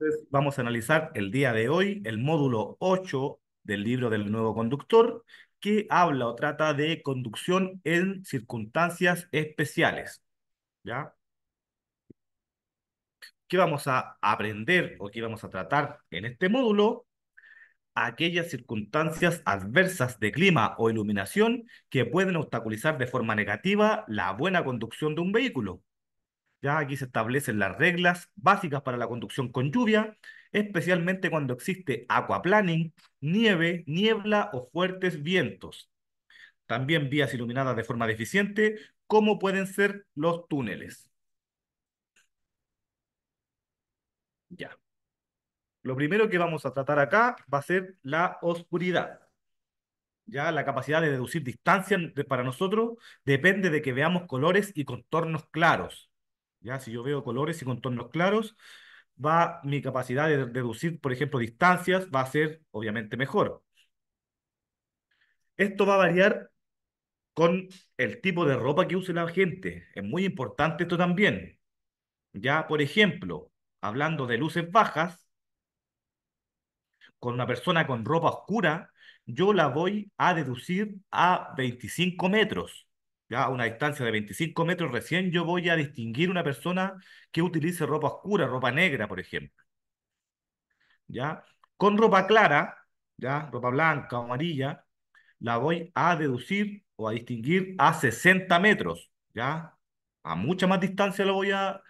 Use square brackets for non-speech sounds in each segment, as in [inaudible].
Entonces, vamos a analizar el día de hoy el módulo 8 del libro del nuevo conductor, que habla o trata de conducción en circunstancias especiales. ¿Ya? ¿Qué vamos a aprender o qué vamos a tratar en este módulo? aquellas circunstancias adversas de clima o iluminación que pueden obstaculizar de forma negativa la buena conducción de un vehículo. Ya aquí se establecen las reglas básicas para la conducción con lluvia, especialmente cuando existe aquaplaning, nieve, niebla o fuertes vientos. También vías iluminadas de forma deficiente, como pueden ser los túneles. Ya. Lo primero que vamos a tratar acá va a ser la oscuridad. Ya la capacidad de deducir distancia para nosotros depende de que veamos colores y contornos claros. Si yo veo colores y contornos claros, va mi capacidad de deducir, por ejemplo, distancias, va a ser obviamente mejor. Esto va a variar con el tipo de ropa que use la gente. Es muy importante esto también. Ya, por ejemplo, hablando de luces bajas, con una persona con ropa oscura, yo la voy a deducir a 25 metros ya a una distancia de 25 metros, recién yo voy a distinguir una persona que utilice ropa oscura, ropa negra, por ejemplo. ¿Ya? Con ropa clara, ¿ya? ropa blanca o amarilla, la voy a deducir o a distinguir a 60 metros. ¿ya? A mucha más distancia lo voy a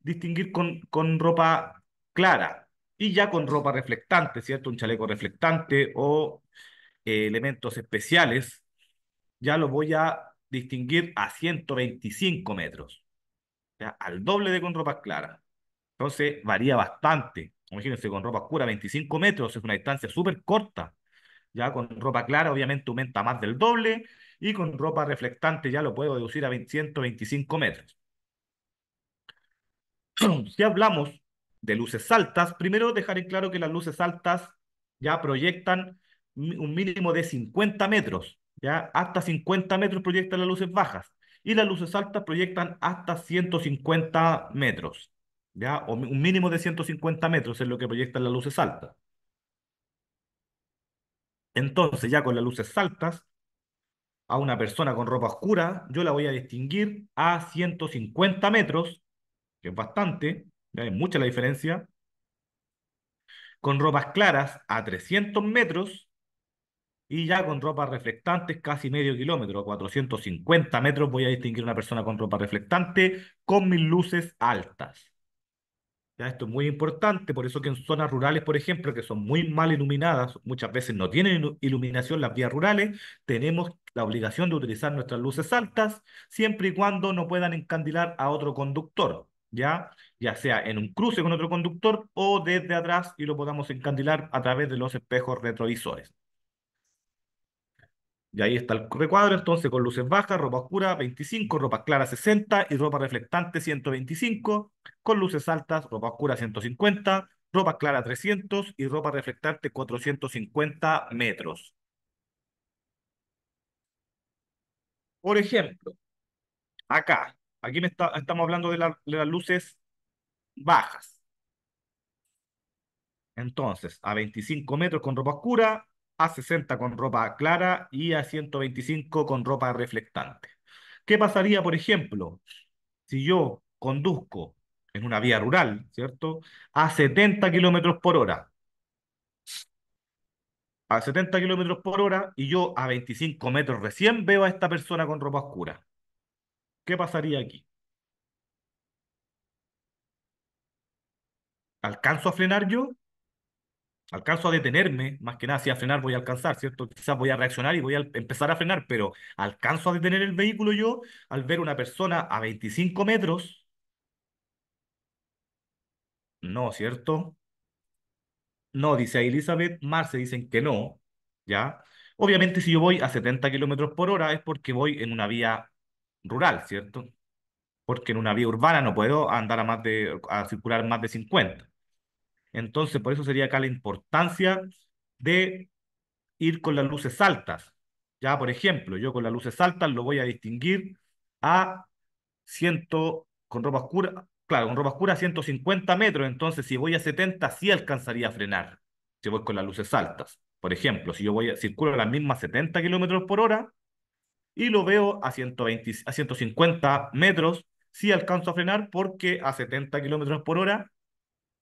distinguir con, con ropa clara y ya con ropa reflectante, ¿cierto? Un chaleco reflectante o eh, elementos especiales, ya lo voy a distinguir a 125 metros, al doble de con ropa clara. Entonces varía bastante. Imagínense, con ropa oscura 25 metros es una distancia súper corta. Ya con ropa clara obviamente aumenta más del doble y con ropa reflectante ya lo puedo deducir a 125 metros. [clears throat] si hablamos de luces altas, primero dejaré claro que las luces altas ya proyectan un mínimo de 50 metros ¿ya? Hasta 50 metros proyectan las luces bajas y las luces altas proyectan hasta 150 metros, ¿ya? O un mínimo de 150 metros es lo que proyectan las luces altas. Entonces, ya con las luces altas, a una persona con ropa oscura, yo la voy a distinguir a 150 metros, que es bastante, ¿ya? es mucha la diferencia, con ropas claras a 300 metros, y ya con ropa reflectante casi medio kilómetro, 450 metros voy a distinguir una persona con ropa reflectante con mis luces altas. Ya, esto es muy importante, por eso que en zonas rurales, por ejemplo, que son muy mal iluminadas, muchas veces no tienen iluminación las vías rurales, tenemos la obligación de utilizar nuestras luces altas siempre y cuando no puedan encandilar a otro conductor, ¿ya? Ya sea en un cruce con otro conductor o desde atrás y lo podamos encandilar a través de los espejos retrovisores. Y ahí está el recuadro, entonces con luces bajas, ropa oscura 25, ropa clara 60 y ropa reflectante 125, con luces altas, ropa oscura 150, ropa clara 300 y ropa reflectante 450 metros. Por ejemplo, acá, aquí estamos hablando de, de las luces bajas. Entonces, a 25 metros con ropa oscura, a 60 con ropa clara y a 125 con ropa reflectante. ¿Qué pasaría, por ejemplo, si yo conduzco en una vía rural, ¿cierto? A 70 kilómetros por hora. A 70 kilómetros por hora y yo a 25 metros recién veo a esta persona con ropa oscura. ¿Qué pasaría aquí? ¿Alcanzo a frenar yo? alcanzo a detenerme, más que nada, si a frenar voy a alcanzar, ¿cierto? Quizás voy a reaccionar y voy a empezar a frenar, pero alcanzo a detener el vehículo yo al ver una persona a 25 metros. No, ¿cierto? No, dice Elizabeth, Elizabeth se dicen que no, ¿ya? Obviamente si yo voy a 70 kilómetros por hora es porque voy en una vía rural, ¿cierto? Porque en una vía urbana no puedo andar a más de, a circular más de 50. Entonces, por eso sería acá la importancia de ir con las luces altas. Ya, por ejemplo, yo con las luces altas lo voy a distinguir a 100, con ropa oscura, claro, con ropa oscura a 150 metros, entonces si voy a 70 sí alcanzaría a frenar, si voy con las luces altas. Por ejemplo, si yo voy a, circulo a las mismas 70 kilómetros por hora y lo veo a, 120, a 150 metros, sí alcanzo a frenar porque a 70 kilómetros por hora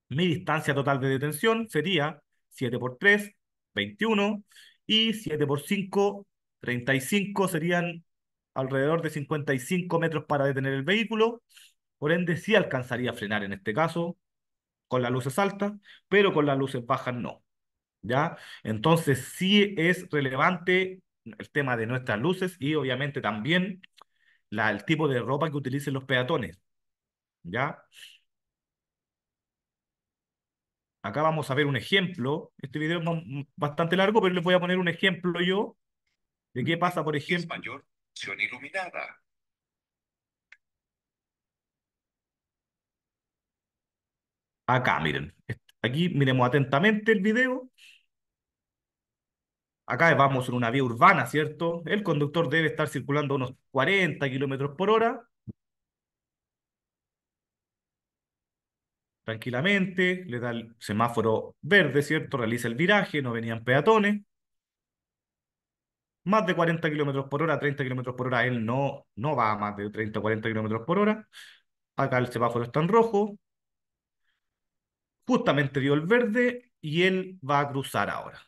mi distancia total de detención sería 7 por 3, 21, y 7 por 5, 35 serían alrededor de 55 metros para detener el vehículo. Por ende, sí alcanzaría a frenar en este caso, con las luces altas, pero con las luces bajas no. ¿Ya? Entonces, sí es relevante el tema de nuestras luces y obviamente también la, el tipo de ropa que utilicen los peatones. ¿Ya? Acá vamos a ver un ejemplo. Este video es bastante largo, pero les voy a poner un ejemplo yo de qué pasa, por ejemplo. mayor iluminada. Acá, miren. Aquí miremos atentamente el video. Acá vamos en una vía urbana, ¿cierto? El conductor debe estar circulando unos 40 kilómetros por hora. tranquilamente, le da el semáforo verde, ¿cierto? Realiza el viraje, no venían peatones. Más de 40 kilómetros por hora, 30 kilómetros por hora, él no, no va a más de 30 o 40 kilómetros por hora. Acá el semáforo está en rojo. Justamente dio el verde y él va a cruzar ahora.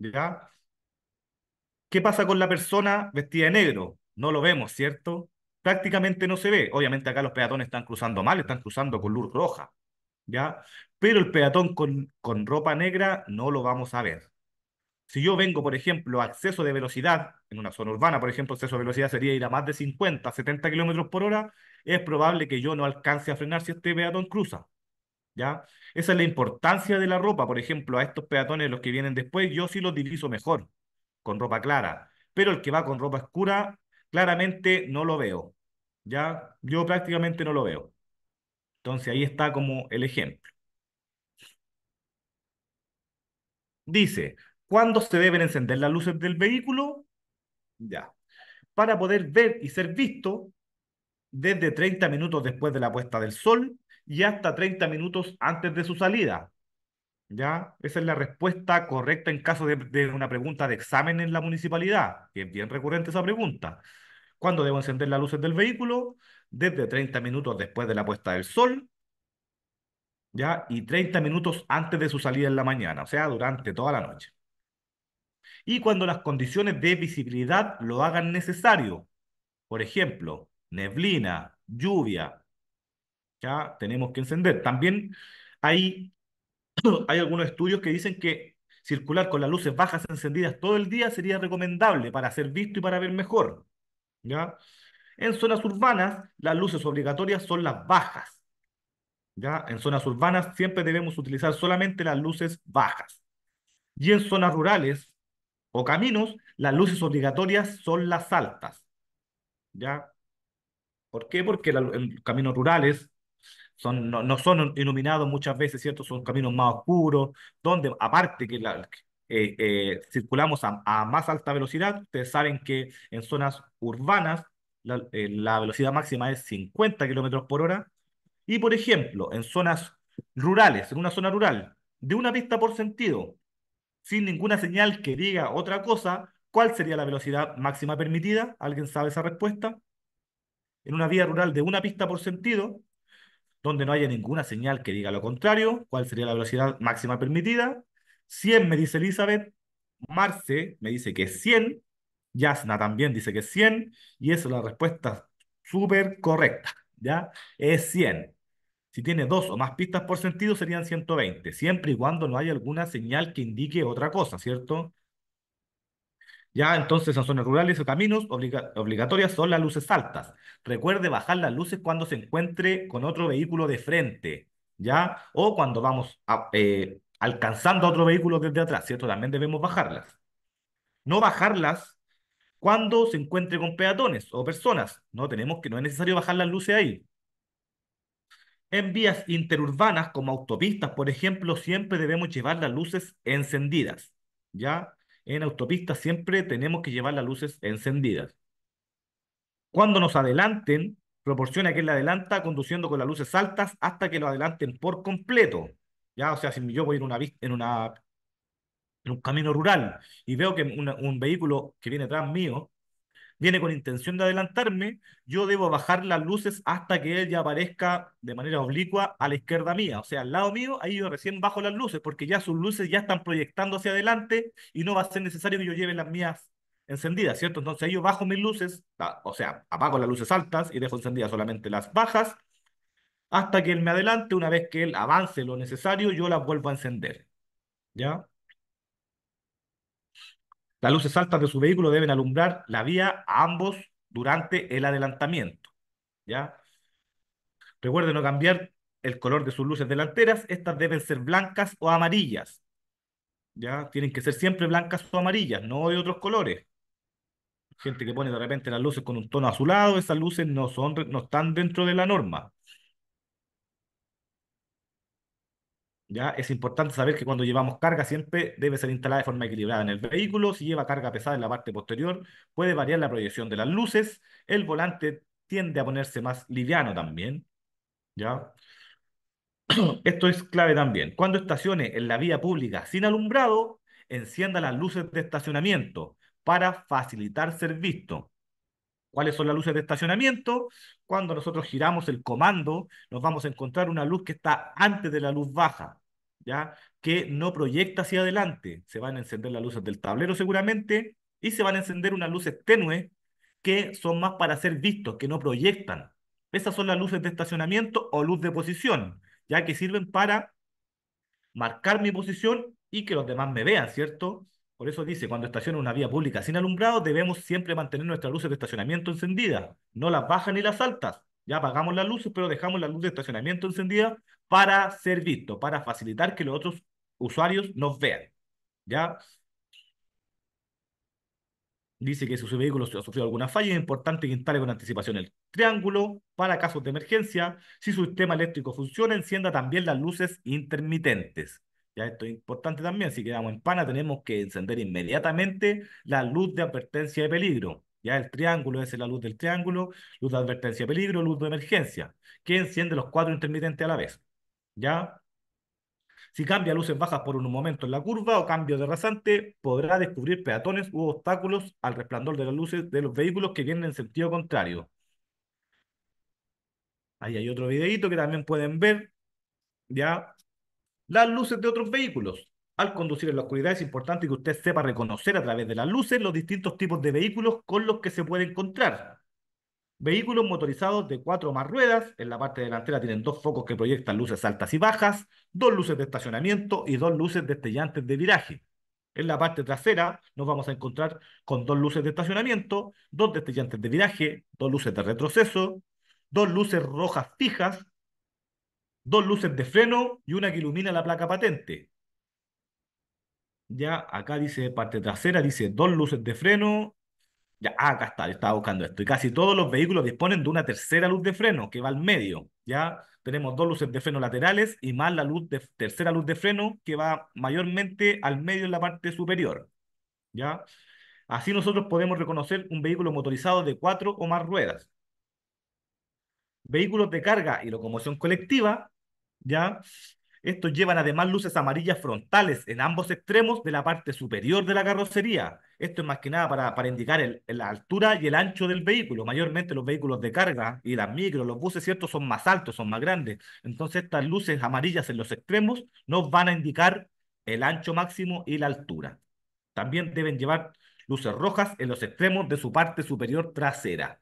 ¿Ya? ¿Qué pasa con la persona vestida de negro? No lo vemos, ¿cierto? prácticamente no se ve. Obviamente acá los peatones están cruzando mal, están cruzando con luz roja, ¿ya? Pero el peatón con, ropa negra no lo vamos a ver. Si yo vengo, por ejemplo, a exceso de velocidad, en una zona urbana, por ejemplo, exceso de velocidad sería ir a más de 50, 70 kilómetros por hora, es probable que yo no alcance a frenar si este peatón cruza. ¿Ya? Esa es la importancia de la ropa. Por ejemplo, a estos peatones, los que vienen después, yo sí los diviso mejor, con ropa clara. Pero el que va con ropa oscura, claramente no lo veo. Ya yo prácticamente no lo veo. Entonces ahí está como el ejemplo. Dice, ¿cuándo se deben encender las luces del vehículo? Ya. Para poder ver y ser visto desde 30 minutos después de la puesta del sol y hasta 30 minutos antes de su salida. ¿Ya? Esa es la respuesta correcta en caso de, de una pregunta de examen en la municipalidad, que es bien recurrente esa pregunta cuándo debo encender las luces del vehículo, desde 30 minutos después de la puesta del sol, ¿ya? Y 30 minutos antes de su salida en la mañana, o sea, durante toda la noche. Y cuando las condiciones de visibilidad lo hagan necesario, por ejemplo, neblina, lluvia, ya tenemos que encender. También hay, [clears throat] hay algunos estudios que dicen que circular con las luces bajas encendidas todo el día sería recomendable para ser visto y para ver mejor. ¿ya? En zonas urbanas, las luces obligatorias son las bajas. ¿ya? En zonas urbanas siempre debemos utilizar solamente las luces bajas. Y en zonas rurales o caminos, las luces obligatorias son las altas. ¿ya? ¿Por qué? Porque los caminos rurales no, son iluminados muchas veces, ¿cierto? Son caminos más oscuros, donde aparte que, eh, eh, circulamos a, más alta velocidad. Ustedes saben que en zonas urbanas la, eh, velocidad máxima es 50 kilómetros por hora. Y, por ejemplo, en zonas rurales, en una zona rural, de una pista por sentido, sin ninguna señal que diga otra cosa, ¿cuál sería la velocidad máxima permitida? ¿Alguien sabe esa respuesta? En una vía rural de una pista por sentido, donde no haya ninguna señal que diga lo contrario, ¿cuál sería la velocidad máxima permitida? 100 me dice Elizabeth, Marce me dice que es 100, Yasna también dice que es 100, y esa es la respuesta súper correcta, ¿ya? Es 100. Si tiene dos o más pistas por sentido serían 120, siempre y cuando no haya alguna señal que indique otra cosa, ¿cierto? Ya, entonces en zonas rurales o caminos obligatorias son las luces altas. Recuerde bajar las luces cuando se encuentre con otro vehículo de frente, ¿ya? O cuando vamos a, eh, alcanzando a otro vehículo desde atrás, ¿cierto? También debemos bajarlas. No bajarlas cuando se encuentre con peatones o personas. No tenemos que, no es necesario bajar las luces ahí. En vías interurbanas como autopistas, por ejemplo, siempre debemos llevar las luces encendidas. ¿Ya? En autopistas siempre tenemos que llevar las luces encendidas. Cuando nos adelanten, proporciona que él adelanta conduciendo con las luces altas hasta que lo adelanten por completo. O sea, si yo voy en una, en una en un camino rural y veo que un vehículo que viene tras mío viene con intención de adelantarme, yo debo bajar las luces hasta que él ya aparezca de manera oblicua a la izquierda mía, o sea, al lado mío, ahí yo recién bajo las luces, porque ya sus luces ya están proyectando hacia adelante y no va a ser necesario que yo lleve las mías encendidas, ¿cierto? Entonces ahí yo bajo mis luces, o sea, apago las luces altas y dejo encendidas solamente las bajas hasta que él me adelante, una vez que él avance lo necesario, yo las vuelvo a encender. ¿Ya? Las luces altas de su vehículo deben alumbrar la vía a ambos durante el adelantamiento. ¿Ya? Recuerden no cambiar el color de sus luces delanteras. Estas deben ser blancas o amarillas. ¿Ya? Tienen que ser siempre blancas o amarillas, no de otros colores. Gente que pone de repente las luces con un tono azulado, esas luces no, son, no están dentro de la norma. ¿ya? Es importante saber que cuando llevamos carga siempre debe ser instalada de forma equilibrada en el vehículo. Si lleva carga pesada en la parte posterior, puede variar la proyección de las luces. El volante tiende a ponerse más liviano también, ¿ya? [clears throat] Esto es clave también. Cuando estacione en la vía pública sin alumbrado, encienda las luces de estacionamiento para facilitar ser visto cuáles son las luces de estacionamiento. Cuando nosotros giramos el comando, nos vamos a encontrar una luz que está antes de la luz baja, ¿ya? que no proyecta hacia adelante. Se van a encender las luces del tablero seguramente y se van a encender unas luces tenues que son más para ser vistos, que no proyectan. Esas son las luces de estacionamiento o luz de posición, ya que sirven para marcar mi posición y que los demás me vean, ¿cierto? Por eso dice, cuando estaciona una vía pública sin alumbrado, debemos siempre mantener nuestras luces de estacionamiento encendidas, no las bajas ni las altas. Ya apagamos las luces, pero dejamos la luz de estacionamiento encendida para ser visto, para facilitar que los otros usuarios nos vean. ¿Ya? Dice que si su vehículo ha sufrido alguna falla, es importante que instale con anticipación el triángulo para casos de emergencia. Si su sistema eléctrico funciona, encienda también las luces intermitentes. Ya esto es importante también, si quedamos en pana tenemos que encender inmediatamente la luz de advertencia de peligro. Ya el triángulo, esa es la luz del triángulo, luz de advertencia de peligro, luz de emergencia, que enciende los cuatro intermitentes a la vez. ¿Ya? Si cambia luces bajas por un momento en la curva o cambio de rasante, podrá descubrir peatones u obstáculos al resplandor de las luces de los vehículos que vienen en sentido contrario. Ahí hay otro videito que también pueden ver, ¿ya? las luces de otros vehículos. Al conducir en la oscuridad es importante que usted sepa reconocer a través de las luces los distintos tipos de vehículos con los que se puede encontrar. Vehículos motorizados de cuatro más ruedas, en la parte delantera tienen dos focos que proyectan luces altas y bajas, dos luces de estacionamiento y dos luces destellantes de viraje. En la parte trasera nos vamos a encontrar con dos luces de estacionamiento, dos destellantes de viraje, dos luces de retroceso, dos luces rojas fijas, dos luces de freno y una que ilumina la placa patente. Ya, acá dice parte trasera, dice dos luces de freno. Ya, ah, acá está, estaba buscando esto. Y casi todos los vehículos disponen de una tercera luz de freno que va al medio. Ya tenemos dos luces de freno laterales y más la luz de, tercera luz de freno que va mayormente al medio en la parte superior. Ya. Así nosotros podemos reconocer un vehículo motorizado de cuatro o más ruedas. Vehículos de carga y locomoción colectiva ¿ya? Estos llevan además luces amarillas frontales en ambos extremos de la parte superior de la carrocería. Esto es más que nada para, indicar la altura y el ancho del vehículo. Mayormente los vehículos de carga y las micro los buses, ¿cierto? Son más altos, son más grandes. Entonces estas luces amarillas en los extremos nos van a indicar el ancho máximo y la altura. También deben llevar luces rojas en los extremos de su parte superior trasera.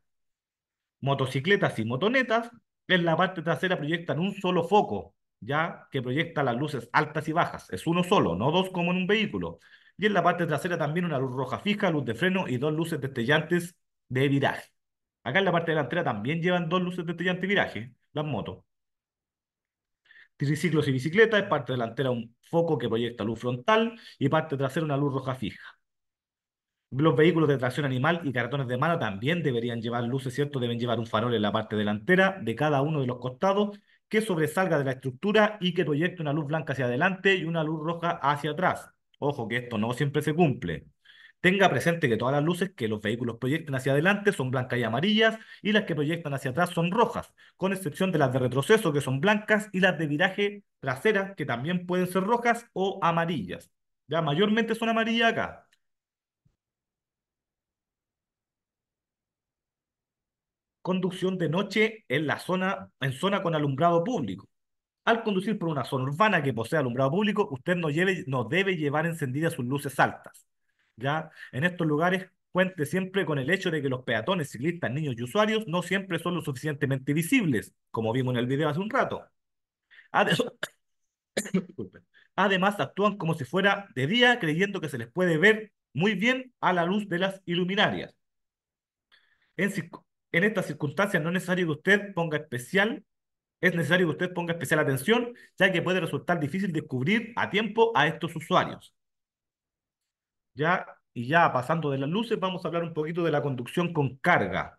Motocicletas y motonetas en la parte trasera proyectan un solo foco, ya que proyecta las luces altas y bajas. Es uno solo, no dos como en un vehículo. Y en la parte trasera también una luz roja fija, luz de freno y dos luces destellantes de viraje. Acá en la parte delantera también llevan dos luces destellantes de viraje, las motos. Triciclos y bicicletas, en parte delantera un foco que proyecta luz frontal y parte trasera una luz roja fija. Los vehículos de tracción animal y cartones de mano también deberían llevar luces, ¿cierto? Deben llevar un farol en la parte delantera de cada uno de los costados que sobresalga de la estructura y que proyecte una luz blanca hacia adelante y una luz roja hacia atrás. Ojo que esto no siempre se cumple. Tenga presente que todas las luces que los vehículos proyecten hacia adelante son blancas y amarillas y las que proyectan hacia atrás son rojas, con excepción de las de retroceso que son blancas y las de viraje trasera que también pueden ser rojas o amarillas. Ya mayormente son amarillas acá, conducción de noche en la zona, en zona con alumbrado público. Al conducir por una zona urbana que posee alumbrado público, usted no, lleve, no debe llevar encendidas sus luces altas. ¿ya? En estos lugares cuente siempre con el hecho de que los peatones, ciclistas, niños y usuarios no siempre son lo suficientemente visibles, como vimos en el video hace un rato. [coughs] Además, actúan como si fuera de día, creyendo que se les puede ver muy bien a la luz de las iluminarias. En, en estas circunstancias no es necesario que usted ponga especial, es necesario que usted ponga especial atención, ya que puede resultar difícil descubrir a tiempo a estos usuarios. Ya, y ya pasando de las luces, vamos a hablar un poquito de la conducción con carga.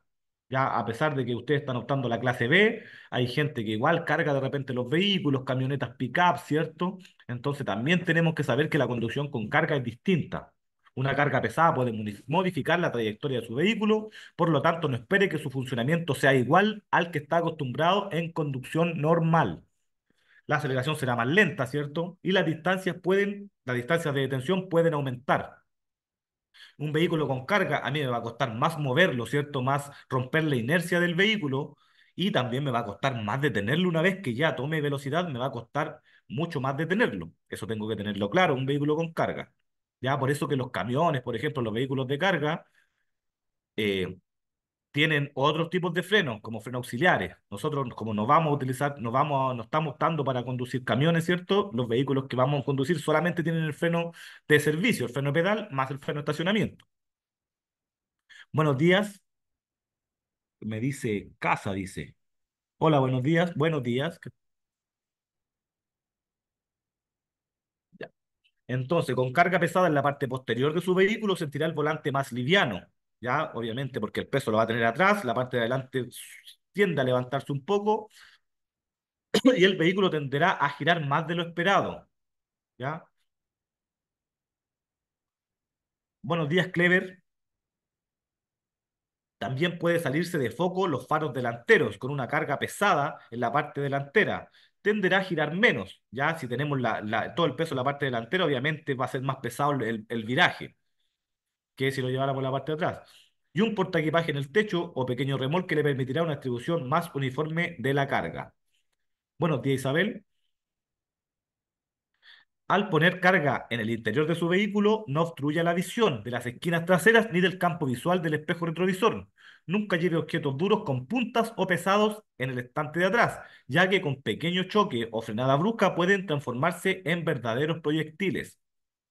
Ya, a pesar de que ustedes están optando la clase B, hay gente que igual carga de repente los vehículos, camionetas pick-up, ¿cierto? Entonces también tenemos que saber que la conducción con carga es distinta. Una carga pesada puede modificar la trayectoria de su vehículo, por lo tanto no espere que su funcionamiento sea igual al que está acostumbrado en conducción normal. La aceleración será más lenta, ¿cierto? Y las distancias pueden, las distancias de detención pueden aumentar. Un vehículo con carga a mí me va a costar más moverlo, ¿cierto? Más romper la inercia del vehículo y también me va a costar más detenerlo una vez que ya tome velocidad, me va a costar mucho más detenerlo. Eso tengo que tenerlo claro, un vehículo con carga. Ya por eso que los camiones, por ejemplo, los vehículos de carga, eh, tienen otros tipos de frenos, como frenos auxiliares. Nosotros, como nos vamos a utilizar, nos vamos, estamos dando para conducir camiones, ¿cierto? Los vehículos que vamos a conducir solamente tienen el freno de servicio, el freno pedal más el freno de estacionamiento. Buenos días. Me dice Casa, dice. Hola, buenos días. Buenos días. Entonces, con carga pesada en la parte posterior de su vehículo, sentirá el volante más liviano, ya, obviamente, porque el peso lo va a tener atrás, la parte de adelante tiende a levantarse un poco [coughs] y el vehículo tenderá a girar más de lo esperado, ya. Buenos días, Clever. También puede salirse de foco los faros delanteros con una carga pesada en la parte delantera, tenderá a girar menos, ¿ya? Si tenemos la, todo el peso en la parte delantera, obviamente va a ser más pesado el, viraje que si lo llevara por la parte de atrás. Y un portaequipaje en el techo o pequeño remolque le permitirá una distribución más uniforme de la carga. Bueno, tía Isabel, al poner carga en el interior de su vehículo, no obstruya la visión de las esquinas traseras ni del campo visual del espejo retrovisor. Nunca lleve objetos duros con puntas o pesados en el estante de atrás, ya que con pequeño choque o frenada brusca pueden transformarse en verdaderos proyectiles.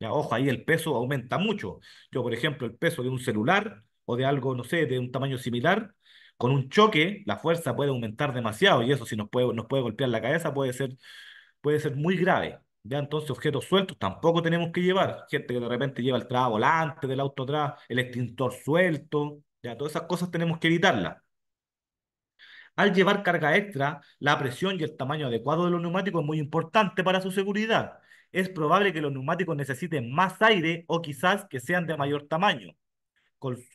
ojo, ahí el peso aumenta mucho. Yo, por ejemplo, el peso de un celular o de algo, no sé, de un tamaño similar, con un choque la fuerza puede aumentar demasiado y eso si nos puede, nos puede golpear la cabeza puede ser, puede ser muy grave. Ya entonces objetos sueltos tampoco tenemos que llevar. Gente que de repente lleva el traba volante del auto atrás, el extintor suelto, ya todas esas cosas tenemos que evitarlas. Al llevar carga extra, la presión y el tamaño adecuado de los neumáticos es muy importante para su seguridad. Es probable que los neumáticos necesiten más aire o quizás que sean de mayor tamaño.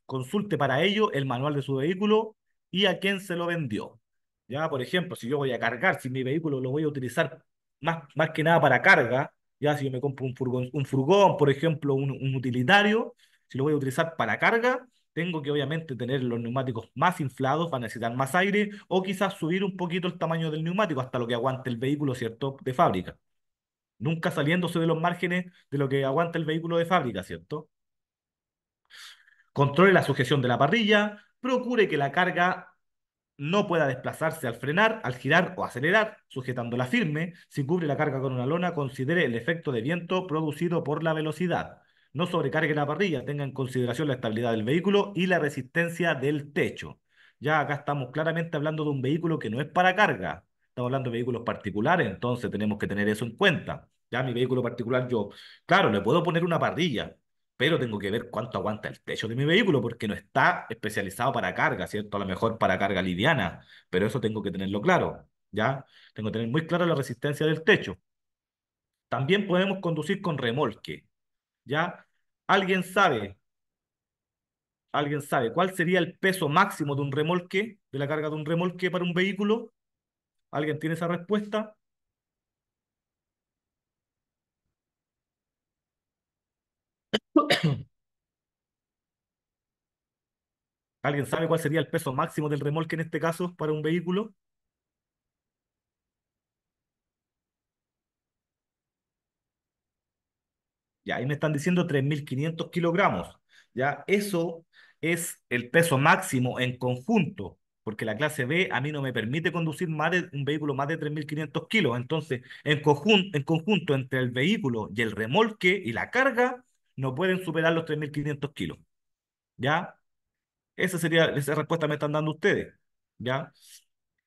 Consulte para ello el manual de su vehículo y a quién se lo vendió. Ya, por ejemplo, si yo voy a cargar, si mi vehículo lo voy a utilizar más, que nada para carga, ya si yo me compro un furgón, un furgón por ejemplo, un, utilitario, si lo voy a utilizar para carga, tengo que obviamente tener los neumáticos más inflados, van a necesitar más aire o quizás subir un poquito el tamaño del neumático hasta lo que aguante el vehículo, ¿cierto? De fábrica. Nunca saliéndose de los márgenes de lo que aguanta el vehículo de fábrica, ¿cierto? Controle la sujeción de la parrilla, procure que la carga no pueda desplazarse al frenar, al girar o acelerar, sujetándola firme. Si cubre la carga con una lona, considere el efecto de viento producido por la velocidad. No sobrecargue la parrilla, tenga en consideración la estabilidad del vehículo y la resistencia del techo. Ya acá estamos claramente hablando de un vehículo que no es para carga. Estamos hablando de vehículos particulares, entonces tenemos que tener eso en cuenta. Ya mi vehículo particular, yo, claro, le puedo poner una parrilla, pero tengo que ver cuánto aguanta el techo de mi vehículo, porque no está especializado para carga, ¿cierto? A lo mejor para carga liviana, pero eso tengo que tenerlo claro, ¿ya? Tengo que tener muy clara la resistencia del techo. También podemos conducir con remolque, ¿ya? ¿Alguien sabe? ¿Alguien sabe cuál sería el peso máximo de un remolque, de la carga de un remolque para un vehículo? ¿Alguien tiene esa respuesta? [coughs] ¿Alguien sabe cuál sería el peso máximo del remolque en este caso para un vehículo? Ya, ahí me están diciendo 3.500 kilogramos. Ya, eso es el peso máximo en conjunto, porque la clase B a mí no me permite conducir más de, un vehículo más de 3.500 kilos. Entonces, en, conjunto en conjunto entre el vehículo y el remolque y la carga, no pueden superar los 3.500 kilos. ¿Ya? Esa sería, esa respuesta me están dando ustedes. ¿Ya?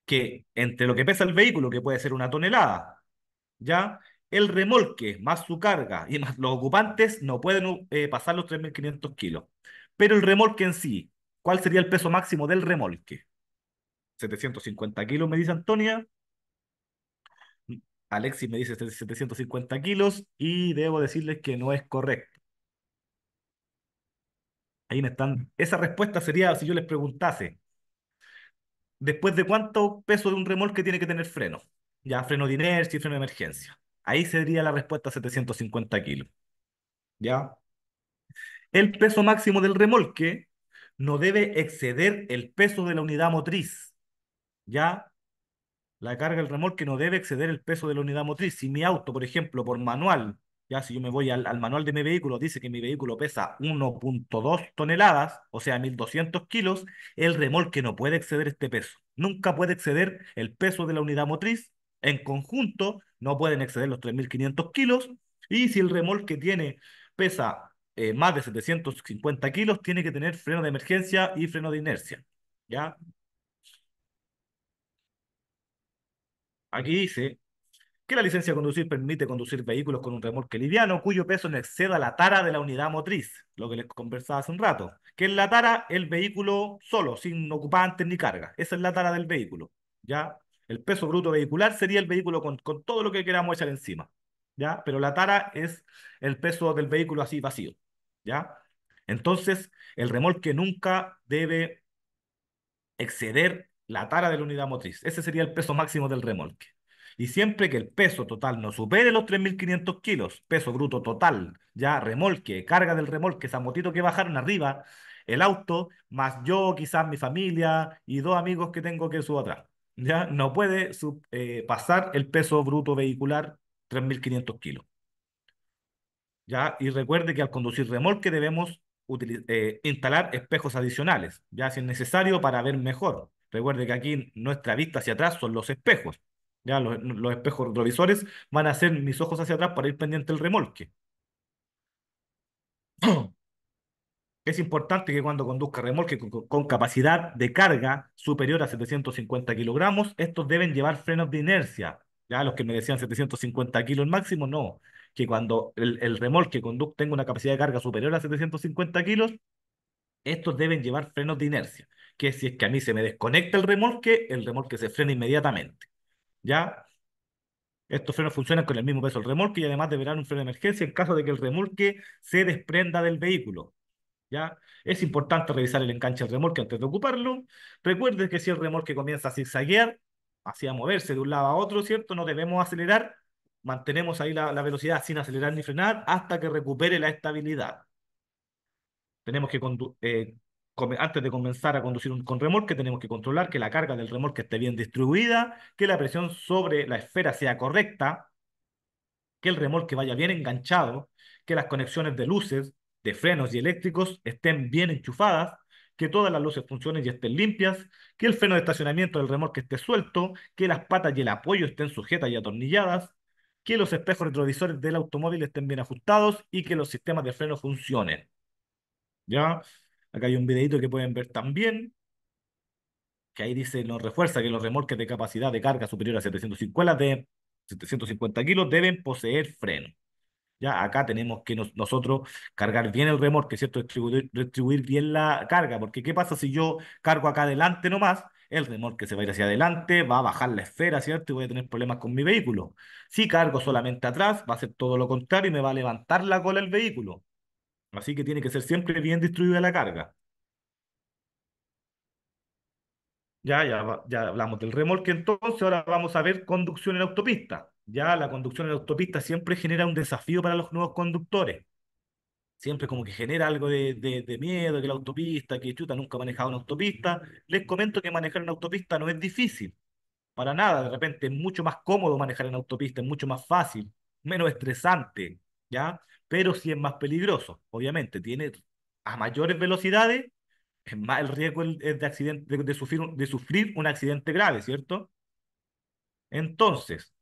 Que entre lo que pesa el vehículo, que puede ser una tonelada, ¿ya? El remolque, más su carga y más los ocupantes no pueden eh, pasar los 3.500 kilos. Pero el remolque en sí, ¿cuál sería el peso máximo del remolque? 750 kilos, me dice Antonia. Alexis me dice 750 kilos y debo decirles que no es correcto. Ahí me están. Esa respuesta sería si yo les preguntase, después de cuánto peso de un remolque tiene que tener freno. Ya, freno de inercia y freno de emergencia. Ahí sería la respuesta 750 kilos. ¿Ya? El peso máximo del remolque no debe exceder el peso de la unidad motriz. ¿Ya? La carga del remolque no debe exceder el peso de la unidad motriz. Si mi auto, por ejemplo, por manual ya si yo me voy al, manual de mi vehículo, dice que mi vehículo pesa 1.2 toneladas, o sea, 1.200 kilos, el remolque no puede exceder este peso. Nunca puede exceder el peso de la unidad motriz. En conjunto, no pueden exceder los 3.500 kilos. Y si el remolque tiene, pesa eh, más de 750 kilos, tiene que tener freno de emergencia y freno de inercia. ¿Ya? Aquí dice que la licencia de conducir permite conducir vehículos con un remolque liviano cuyo peso no exceda la tara de la unidad motriz, lo que les conversaba hace un rato, que es la tara el vehículo solo, sin ocupantes ni carga. Esa es la tara del vehículo, ¿ya? El peso bruto vehicular sería el vehículo con, con todo lo que queramos echar encima, ¿ya? Pero la tara es el peso del vehículo así vacío, ¿ya? Entonces, el remolque nunca debe exceder la tara de la unidad motriz. Ese sería el peso máximo del remolque y siempre que el peso total no supere los 3.500 kilos, peso bruto total, ya remolque, carga del remolque, esa motito que bajaron arriba, el auto, más yo, quizás mi familia y dos amigos que tengo que subo atrás. ¿ya? No puede eh, pasar el peso bruto vehicular 3.500 kilos. ¿ya? Y recuerde que al conducir remolque debemos eh, instalar espejos adicionales, ya si es necesario para ver mejor. Recuerde que aquí nuestra vista hacia atrás son los espejos. Ya los, espejos retrovisores van a hacer mis ojos hacia atrás para ir pendiente del remolque. [clears throat] Es importante que cuando conduzca remolque con, capacidad de carga superior a 750 kilogramos, estos deben llevar frenos de inercia. Ya los que me decían 750 kilos máximo, no. Que cuando el, el remolque conduzca tenga una capacidad de carga superior a 750 kilos, estos deben llevar frenos de inercia. Que si es que a mí se me desconecta el remolque, el remolque se frena inmediatamente. ¿ya? Estos frenos funcionan con el mismo peso del remolque y además deberán un freno de emergencia en caso de que el remolque se desprenda del vehículo. ¿Ya? Es importante revisar el enganche del remolque antes de ocuparlo. Recuerde que si el remolque comienza a zigzaguear, a moverse de un lado a otro, ¿cierto? No debemos acelerar, mantenemos ahí la, velocidad sin acelerar ni frenar hasta que recupere la estabilidad. Tenemos que conducir eh, antes de comenzar a conducir un, con remolque, tenemos que controlar que la carga del remolque esté bien distribuida, que la presión sobre la esfera sea correcta, que el remolque vaya bien enganchado, que las conexiones de luces, de frenos y eléctricos estén bien enchufadas, que todas las luces funcionen y estén limpias, que el freno de estacionamiento del remolque esté suelto, que las patas y el apoyo estén sujetas y atornilladas, que los espejos retrovisores del automóvil estén bien ajustados y que los sistemas de freno funcionen. ¿Ya? Acá hay un videito que pueden ver también, que ahí dice, nos refuerza que los remolques de capacidad de carga superior a 750, de, 750 kilos deben poseer freno. Ya acá tenemos que nosotros cargar bien el remolque, ¿cierto? Distribuir, bien la carga, porque ¿qué pasa si yo cargo acá adelante nomás? el remolque se va a ir hacia adelante, va a bajar la esfera, ¿cierto? Y voy a tener problemas con mi vehículo. Si cargo solamente atrás, va a ser todo lo contrario y me va a levantar la cola el vehículo. Así que tiene que ser siempre bien distribuida la carga. Ya, ya, ya hablamos del remolque, entonces ahora vamos a ver conducción en autopista. Ya la conducción en autopista siempre genera un desafío para los nuevos conductores. Siempre como que genera algo de, miedo, que la autopista, que chuta, nunca ha manejado una autopista. Les comento que manejar una autopista no es difícil, para nada. De repente es mucho más cómodo manejar en autopista, es mucho más fácil, menos estresante, pero si es más peligroso, obviamente, tiene a mayores velocidades, es más el riesgo de, de, sufrir, de sufrir un accidente grave, ¿cierto? Entonces,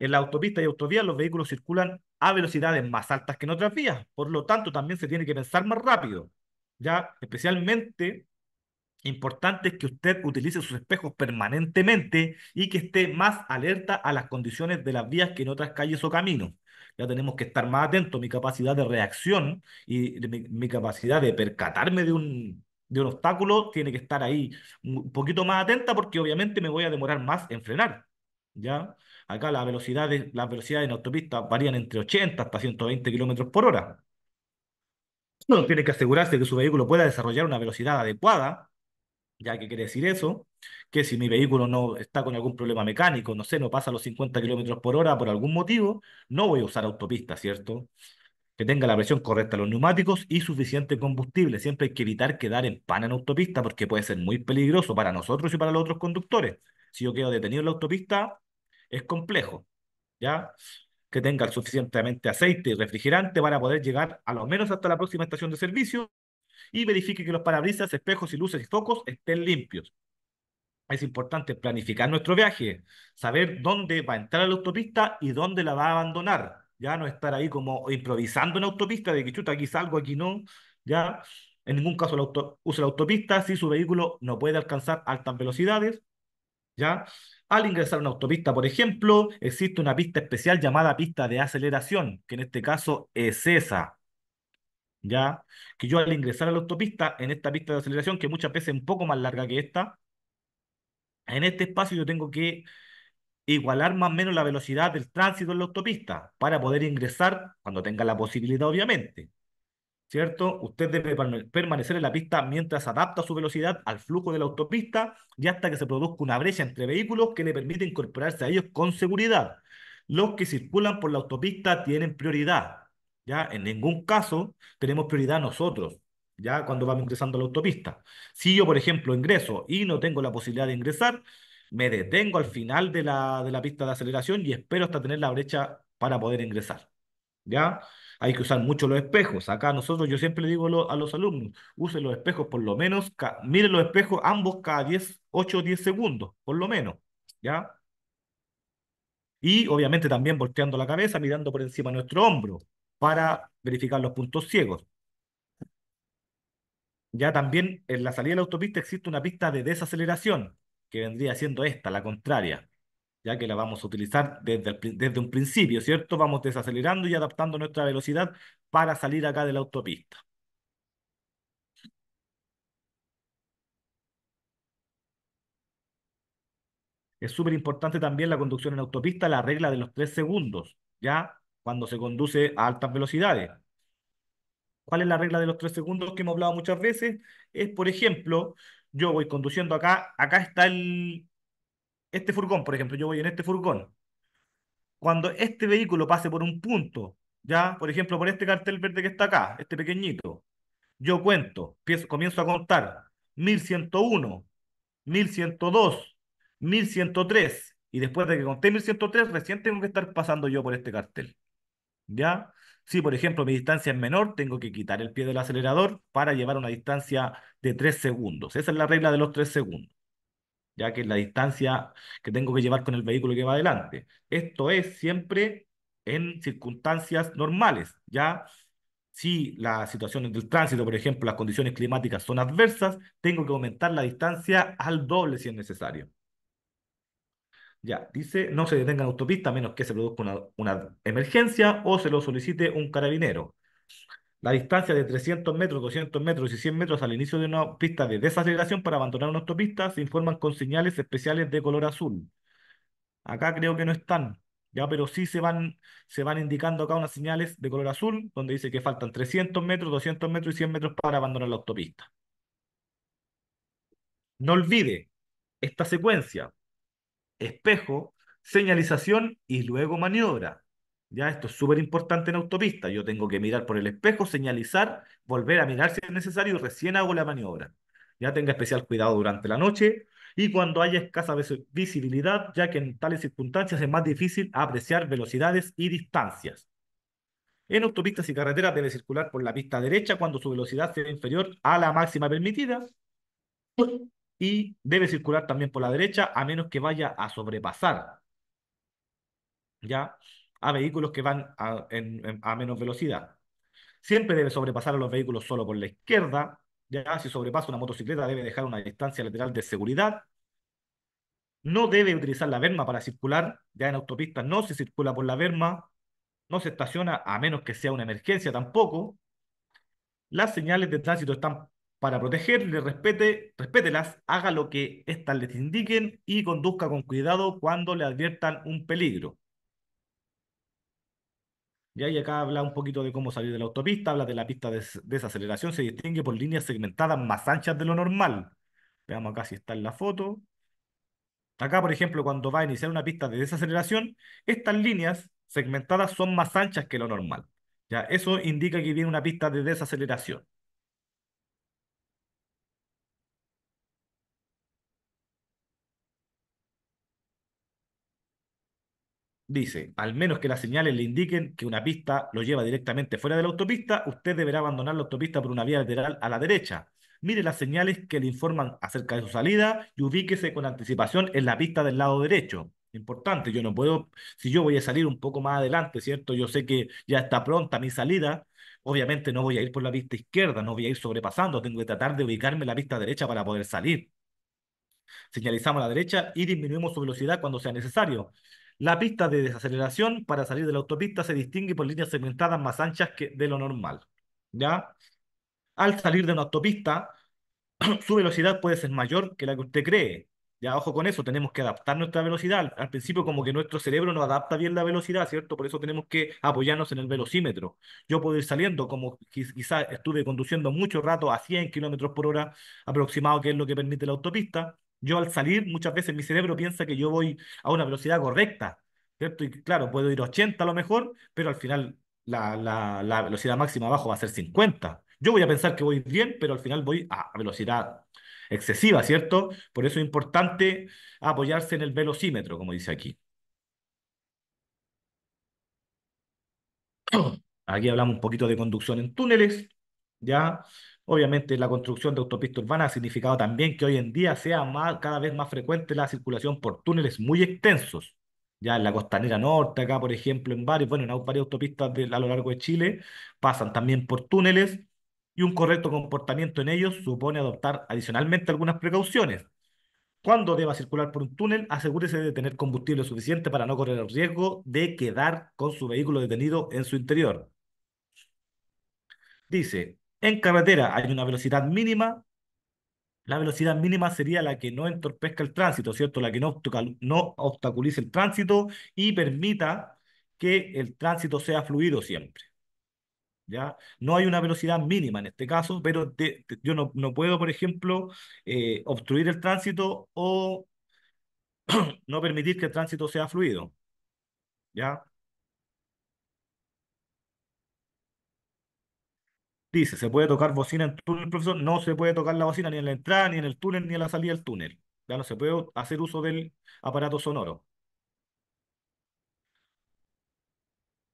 en la autopista y autovía los vehículos circulan a velocidades más altas que en otras vías, por lo tanto también se tiene que pensar más rápido, ¿ya? Especialmente importante es que usted utilice sus espejos permanentemente y que esté más alerta a las condiciones de las vías que en otras calles o caminos ya tenemos que estar más atentos, mi capacidad de reacción y mi, capacidad de percatarme de un, de un obstáculo tiene que estar ahí un poquito más atenta porque obviamente me voy a demorar más en frenar. ¿ya? Acá las velocidades, las velocidades en autopista varían entre 80 hasta 120 kilómetros por hora. Uno tiene que asegurarse que su vehículo pueda desarrollar una velocidad adecuada ¿Ya qué quiere decir eso? Que si mi vehículo no está con algún problema mecánico, no sé, no pasa los 50 kilómetros por hora por algún motivo, no voy a usar autopista, ¿cierto? Que tenga la presión correcta de los neumáticos y suficiente combustible. Siempre hay que evitar quedar en pana en autopista porque puede ser muy peligroso para nosotros y para los otros conductores. Si yo quedo detenido en la autopista, es complejo, ¿ya? Que tenga suficientemente aceite y refrigerante para poder llegar a lo menos hasta la próxima estación de servicio y verifique que los parabrisas, espejos y luces y focos estén limpios. Es importante planificar nuestro viaje, saber dónde va a entrar a la autopista y dónde la va a abandonar. Ya no estar ahí como improvisando en autopista de que chuta, aquí salgo, aquí no. Ya, en ningún caso use la autopista si su vehículo no puede alcanzar altas velocidades. ¿Ya? Al ingresar a una autopista, por ejemplo, existe una pista especial llamada pista de aceleración, que en este caso es esa. ¿ya? Que yo al ingresar a la autopista, en esta pista de aceleración, que muchas veces es un poco más larga que esta, en este espacio yo tengo que igualar más o menos la velocidad del tránsito en la autopista para poder ingresar cuando tenga la posibilidad, obviamente. ¿Cierto? Usted debe permanecer en la pista mientras adapta su velocidad al flujo de la autopista y hasta que se produzca una brecha entre vehículos que le permite incorporarse a ellos con seguridad. Los que circulan por la autopista tienen prioridad. En ningún caso tenemos prioridad nosotros, ¿ya? Cuando vamos ingresando a la autopista. Si yo, por ejemplo, ingreso y no tengo la posibilidad de ingresar, me detengo al final de la, de la pista de aceleración y espero hasta tener la brecha para poder ingresar, ¿ya? Hay que usar mucho los espejos. Acá nosotros, yo siempre le digo a los alumnos, usen los espejos por lo menos, miren los espejos ambos cada 8 o 10 segundos, por lo menos, ¿ya? Y obviamente también volteando la cabeza, mirando por encima de nuestro hombro, para verificar los puntos ciegos. Ya también en la salida de la autopista existe una pista de desaceleración, que vendría siendo esta, la contraria, ya que la vamos a utilizar desde, desde un principio, ¿cierto? Vamos desacelerando y adaptando nuestra velocidad para salir acá de la autopista. Es súper importante también la conducción en autopista, la regla de los tres segundos, ¿ya? cuando se conduce a altas velocidades. ¿Cuál es la regla de los tres segundos que hemos hablado muchas veces? Es, por ejemplo, yo voy conduciendo acá, acá está el, este furgón, por ejemplo, yo voy en este furgón. Cuando este vehículo pase por un punto, ya, por ejemplo, por este cartel verde que está acá, este pequeñito, yo cuento, comienzo a contar 1101, 1102, 1103, y después de que conté 1103, recién tengo que estar pasando yo por este cartel. ¿ya? Si, por ejemplo, mi distancia es menor, tengo que quitar el pie del acelerador para llevar una distancia de tres segundos. Esa es la regla de los tres segundos, ya que es la distancia que tengo que llevar con el vehículo que va adelante. Esto es siempre en circunstancias normales, ¿ya? Si las situaciones del tránsito, por ejemplo, las condiciones climáticas son adversas, tengo que aumentar la distancia al doble si es necesario. Ya, dice, no se detenga en autopista a menos que se produzca una, emergencia o se lo solicite un carabinero. La distancia de 300 metros, 200 metros y 100 metros al inicio de una pista de desaceleración para abandonar una autopista se informan con señales especiales de color azul. Acá creo que no están, ya, pero sí se van, se van indicando acá unas señales de color azul donde dice que faltan 300 metros, 200 metros y 100 metros para abandonar la autopista. No olvide esta secuencia espejo, señalización y luego maniobra. Ya, esto es súper importante en autopista. Yo tengo que mirar por el espejo, señalizar, volver a mirar si es necesario y recién hago la maniobra. Ya tenga especial cuidado durante la noche y cuando haya escasa visibilidad, ya que en tales circunstancias es más difícil apreciar velocidades y distancias. En autopistas y carreteras debe circular por la pista derecha cuando su velocidad sea inferior a la máxima permitida y debe circular también por la derecha a menos que vaya a sobrepasar ya a vehículos que van a, menos velocidad. Siempre debe sobrepasar a los vehículos solo por la izquierda. Ya si sobrepasa una motocicleta debe dejar una distancia lateral de seguridad. No debe utilizar la berma para circular. Ya en autopista no se circula por la berma. No se estaciona a menos que sea una emergencia tampoco. Las señales de tránsito están para protegerle, respete, respételas, haga lo que éstas les indiquen y conduzca con cuidado cuando le adviertan un peligro. Ya, y acá habla un poquito de cómo salir de la autopista, habla de la pista de desaceleración, se distingue por líneas segmentadas más anchas de lo normal. Veamos acá si está en la foto. Acá, por ejemplo, cuando va a iniciar una pista de desaceleración, estas líneas segmentadas son más anchas que lo normal. Ya, eso indica que viene una pista de desaceleración. dice, al menos que las señales le indiquen que una pista lo lleva directamente fuera de la autopista, usted deberá abandonar la autopista por una vía lateral a la derecha. Mire las señales que le informan acerca de su salida y ubíquese con anticipación en la pista del lado derecho. Importante, yo no puedo, si yo voy a salir un poco más adelante, ¿cierto? Yo sé que ya está pronta mi salida, obviamente no voy a ir por la pista izquierda, no voy a ir sobrepasando, tengo que tratar de ubicarme en la pista derecha para poder salir. Señalizamos a la derecha y disminuimos su velocidad cuando sea necesario. La pista de desaceleración para salir de la autopista se distingue por líneas segmentadas más anchas que de lo normal. ¿Ya? Al salir de una autopista, [clears throat] su velocidad puede ser mayor que la que usted cree. Ya, ojo con eso, tenemos que adaptar nuestra velocidad. Al principio como que nuestro cerebro no adapta bien la velocidad, ¿cierto? Por eso tenemos que apoyarnos en el velocímetro. Yo puedo ir saliendo, como quizás estuve conduciendo mucho rato a 100 kilómetros por hora aproximado, que es lo que permite la autopista. Yo al salir, muchas veces mi cerebro piensa que yo voy a una velocidad correcta, ¿cierto? Y claro, puedo ir 80 a lo mejor, pero al final la, la velocidad máxima abajo va a ser 50. Yo voy a pensar que voy bien, pero al final voy a velocidad excesiva, ¿cierto? Por eso es importante apoyarse en el velocímetro, como dice aquí. Aquí hablamos un poquito de conducción en túneles, ¿ya? Obviamente la construcción de autopistas urbanas ha significado también que hoy en día sea cada vez más frecuente la circulación por túneles muy extensos. Ya en la costanera norte, acá por ejemplo, en varios, bueno, en varias autopistas de, a lo largo de Chile pasan también por túneles y un correcto comportamiento en ellos supone adoptar adicionalmente algunas precauciones. Cuando deba circular por un túnel, asegúrese de tener combustible suficiente para no correr el riesgo de quedar con su vehículo detenido en su interior. Dice, en carretera hay una velocidad mínima. La velocidad mínima sería la que no entorpezca el tránsito, ¿cierto? La que no, obstaculice el tránsito y permita que el tránsito sea fluido siempre. ¿Ya? No hay una velocidad mínima en este caso, pero yo no, puedo, por ejemplo, eh, obstruir el tránsito o [clears throat] no permitir que el tránsito sea fluido. ¿Ya? dice, se puede tocar bocina en túnel, profesor, no se puede tocar la bocina ni en la entrada, ni en el túnel, ni en la salida del túnel. Ya no se puede hacer uso del aparato sonoro.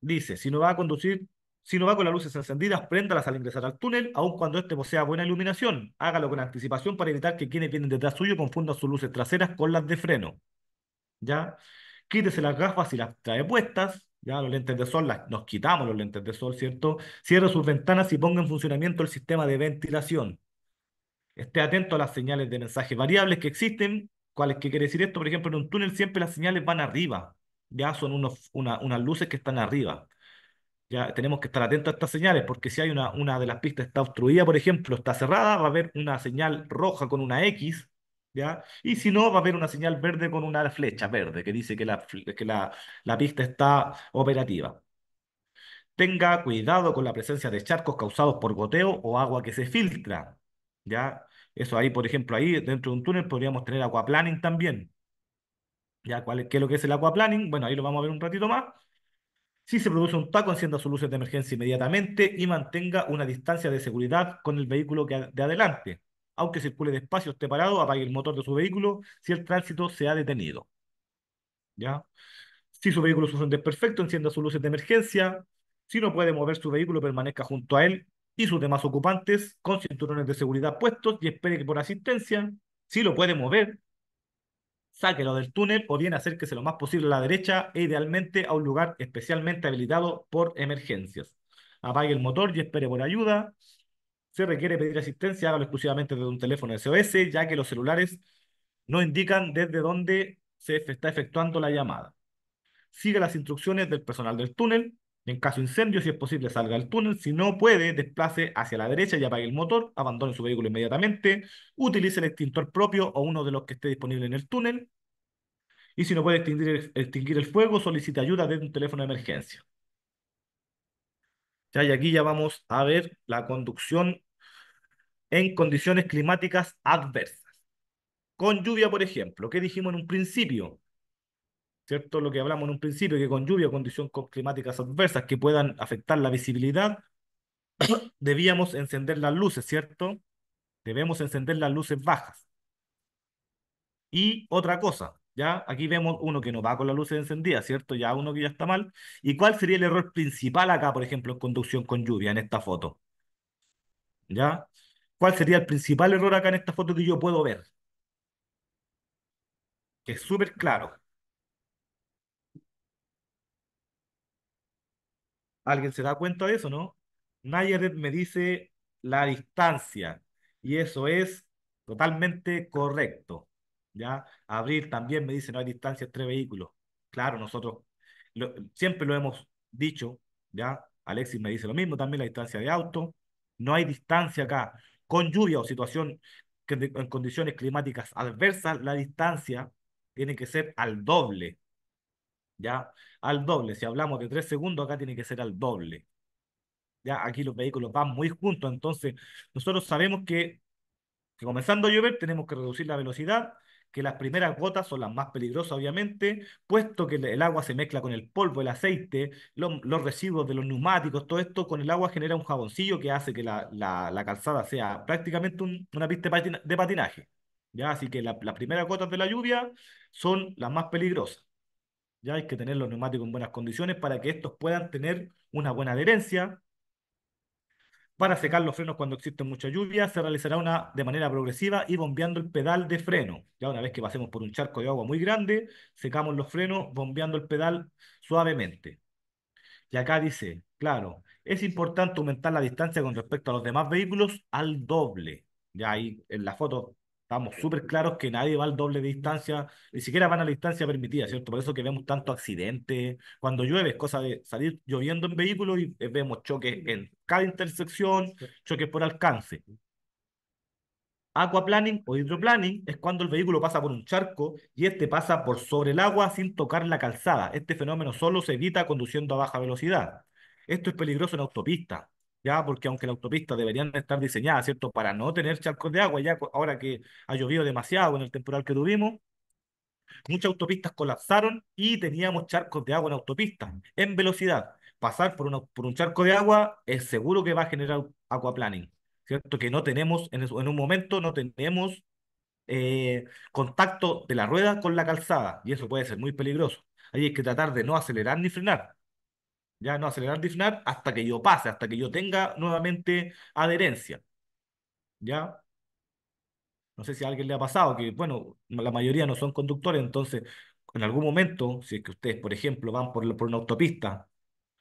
Dice, si no va a conducir, si no va con las luces encendidas, préndalas al ingresar al túnel, aun cuando este posea buena iluminación. Hágalo con anticipación para evitar que quienes vienen detrás suyo confundan sus luces traseras con las de freno. ¿Ya? Quítese las gafas y las trae puestas. Ya, los lentes de sol, nos quitamos los lentes de sol, ¿cierto? Cierre sus ventanas y ponga en funcionamiento el sistema de ventilación. Esté atento a las señales de mensaje variables que existen. ¿Cuáles que quiere decir esto? Por ejemplo, en un túnel siempre las señales van arriba. Ya son unos, unas luces que están arriba. Ya tenemos que estar atentos a estas señales porque si hay una, una de las pistas está obstruida, por ejemplo, está cerrada, va a haber una señal roja con una X y si no, va a haber una señal verde con una flecha verde que dice que la, que la, pista está operativa. Tenga cuidado con la presencia de charcos causados por goteo o agua que se filtra. ¿Ya? Eso ahí, por ejemplo, ahí dentro de un túnel podríamos tener aquaplaning también. ¿Ya? ¿Qué es lo que es el aquaplaning? Bueno, ahí lo vamos a ver un ratito más. Si se produce un taco, encienda sus luces de emergencia inmediatamente y mantenga una distancia de seguridad con el vehículo que, de adelante aunque circule despacio, esté parado, apague el motor de su vehículo si el tránsito se ha detenido. ¿Ya? Si su vehículo sufre un desperfecto, encienda sus luces de emergencia. Si no puede mover su vehículo, permanezca junto a él y sus demás ocupantes con cinturones de seguridad puestos y espere que por asistencia, si lo puede mover, sáquelo del túnel o bien acérquese lo más posible a la derecha e idealmente a un lugar especialmente habilitado por emergencias. Apague el motor y espere por ayuda se requiere pedir asistencia, hágalo exclusivamente desde un teléfono SOS, ya que los celulares no indican desde dónde se está efectuando la llamada. Sigue las instrucciones del personal del túnel. En caso de incendio, si es posible, salga del túnel. Si no puede, desplace hacia la derecha y apague el motor. Abandone su vehículo inmediatamente. Utilice el extintor propio o uno de los que esté disponible en el túnel. Y si no puede extinguir, extinguir el fuego, solicite ayuda desde un teléfono de emergencia. Ya, y aquí ya vamos a ver la conducción en condiciones climáticas adversas. Con lluvia, por ejemplo, ¿qué dijimos en un principio? ¿Cierto? Lo que hablamos en un principio, que con lluvia, condiciones climáticas adversas que puedan afectar la visibilidad, [coughs] debíamos encender las luces, ¿cierto? Debemos encender las luces bajas. Y otra cosa, ya aquí vemos uno que no va con las luces encendidas, ¿cierto? Ya uno que ya está mal. ¿Y cuál sería el error principal acá, por ejemplo, en conducción con lluvia, en esta foto? ¿Ya? ¿Cuál sería el principal error acá en esta foto que yo puedo ver? Que es súper claro. ¿Alguien se da cuenta de eso, no? Nayaret me dice la distancia y eso es totalmente correcto. ¿ya? Abril también me dice no hay distancia entre vehículos. Claro, nosotros siempre lo hemos dicho, ¿ya? Alexis me dice lo mismo, también la distancia de auto. No hay distancia acá con lluvia o situación en condiciones climáticas adversas, la distancia tiene que ser al doble. ¿Ya? Al doble. Si hablamos de tres segundos, acá tiene que ser al doble. ¿Ya? Aquí los vehículos van muy juntos, entonces nosotros sabemos que, que comenzando a llover tenemos que reducir la velocidad que las primeras gotas son las más peligrosas, obviamente, puesto que el agua se mezcla con el polvo, el aceite, los residuos de los neumáticos, todo esto con el agua genera un jaboncillo que hace que la, calzada sea prácticamente una pista de patinaje. ¿ya? Así que las primeras gotas de la lluvia son las más peligrosas. Ya hay que tener los neumáticos en buenas condiciones para que estos puedan tener una buena adherencia, para secar los frenos cuando existe mucha lluvia, se realizará una de manera progresiva y bombeando el pedal de freno. Ya una vez que pasemos por un charco de agua muy grande, secamos los frenos bombeando el pedal suavemente. Y acá dice, claro, es importante aumentar la distancia con respecto a los demás vehículos al doble. Ya ahí en la foto Estamos súper claros que nadie va al doble de distancia, ni siquiera van a la distancia permitida, ¿cierto? Por eso que vemos tanto accidentes, Cuando llueve es cosa de salir lloviendo en vehículo y eh, vemos choques en cada intersección, choques por alcance. Aquaplaning o hidroplaning es cuando el vehículo pasa por un charco y este pasa por sobre el agua sin tocar la calzada. Este fenómeno solo se evita conduciendo a baja velocidad. Esto es peligroso en autopista ya porque aunque las autopistas deberían estar diseñadas, ¿cierto?, para no tener charcos de agua, ya ahora que ha llovido demasiado en el temporal que tuvimos, muchas autopistas colapsaron y teníamos charcos de agua en autopistas, en velocidad. Pasar por, por un charco de agua es seguro que va a generar aquaplaning, ¿cierto? Que no tenemos, en, en un momento no tenemos eh, contacto de la rueda con la calzada y eso puede ser muy peligroso. Ahí hay que tratar de no acelerar ni frenar, ya no acelerar, frenar hasta que yo pase, hasta que yo tenga nuevamente adherencia. ¿Ya? No sé si a alguien le ha pasado que, bueno, la mayoría no son conductores, entonces en algún momento, si es que ustedes, por ejemplo, van por, una autopista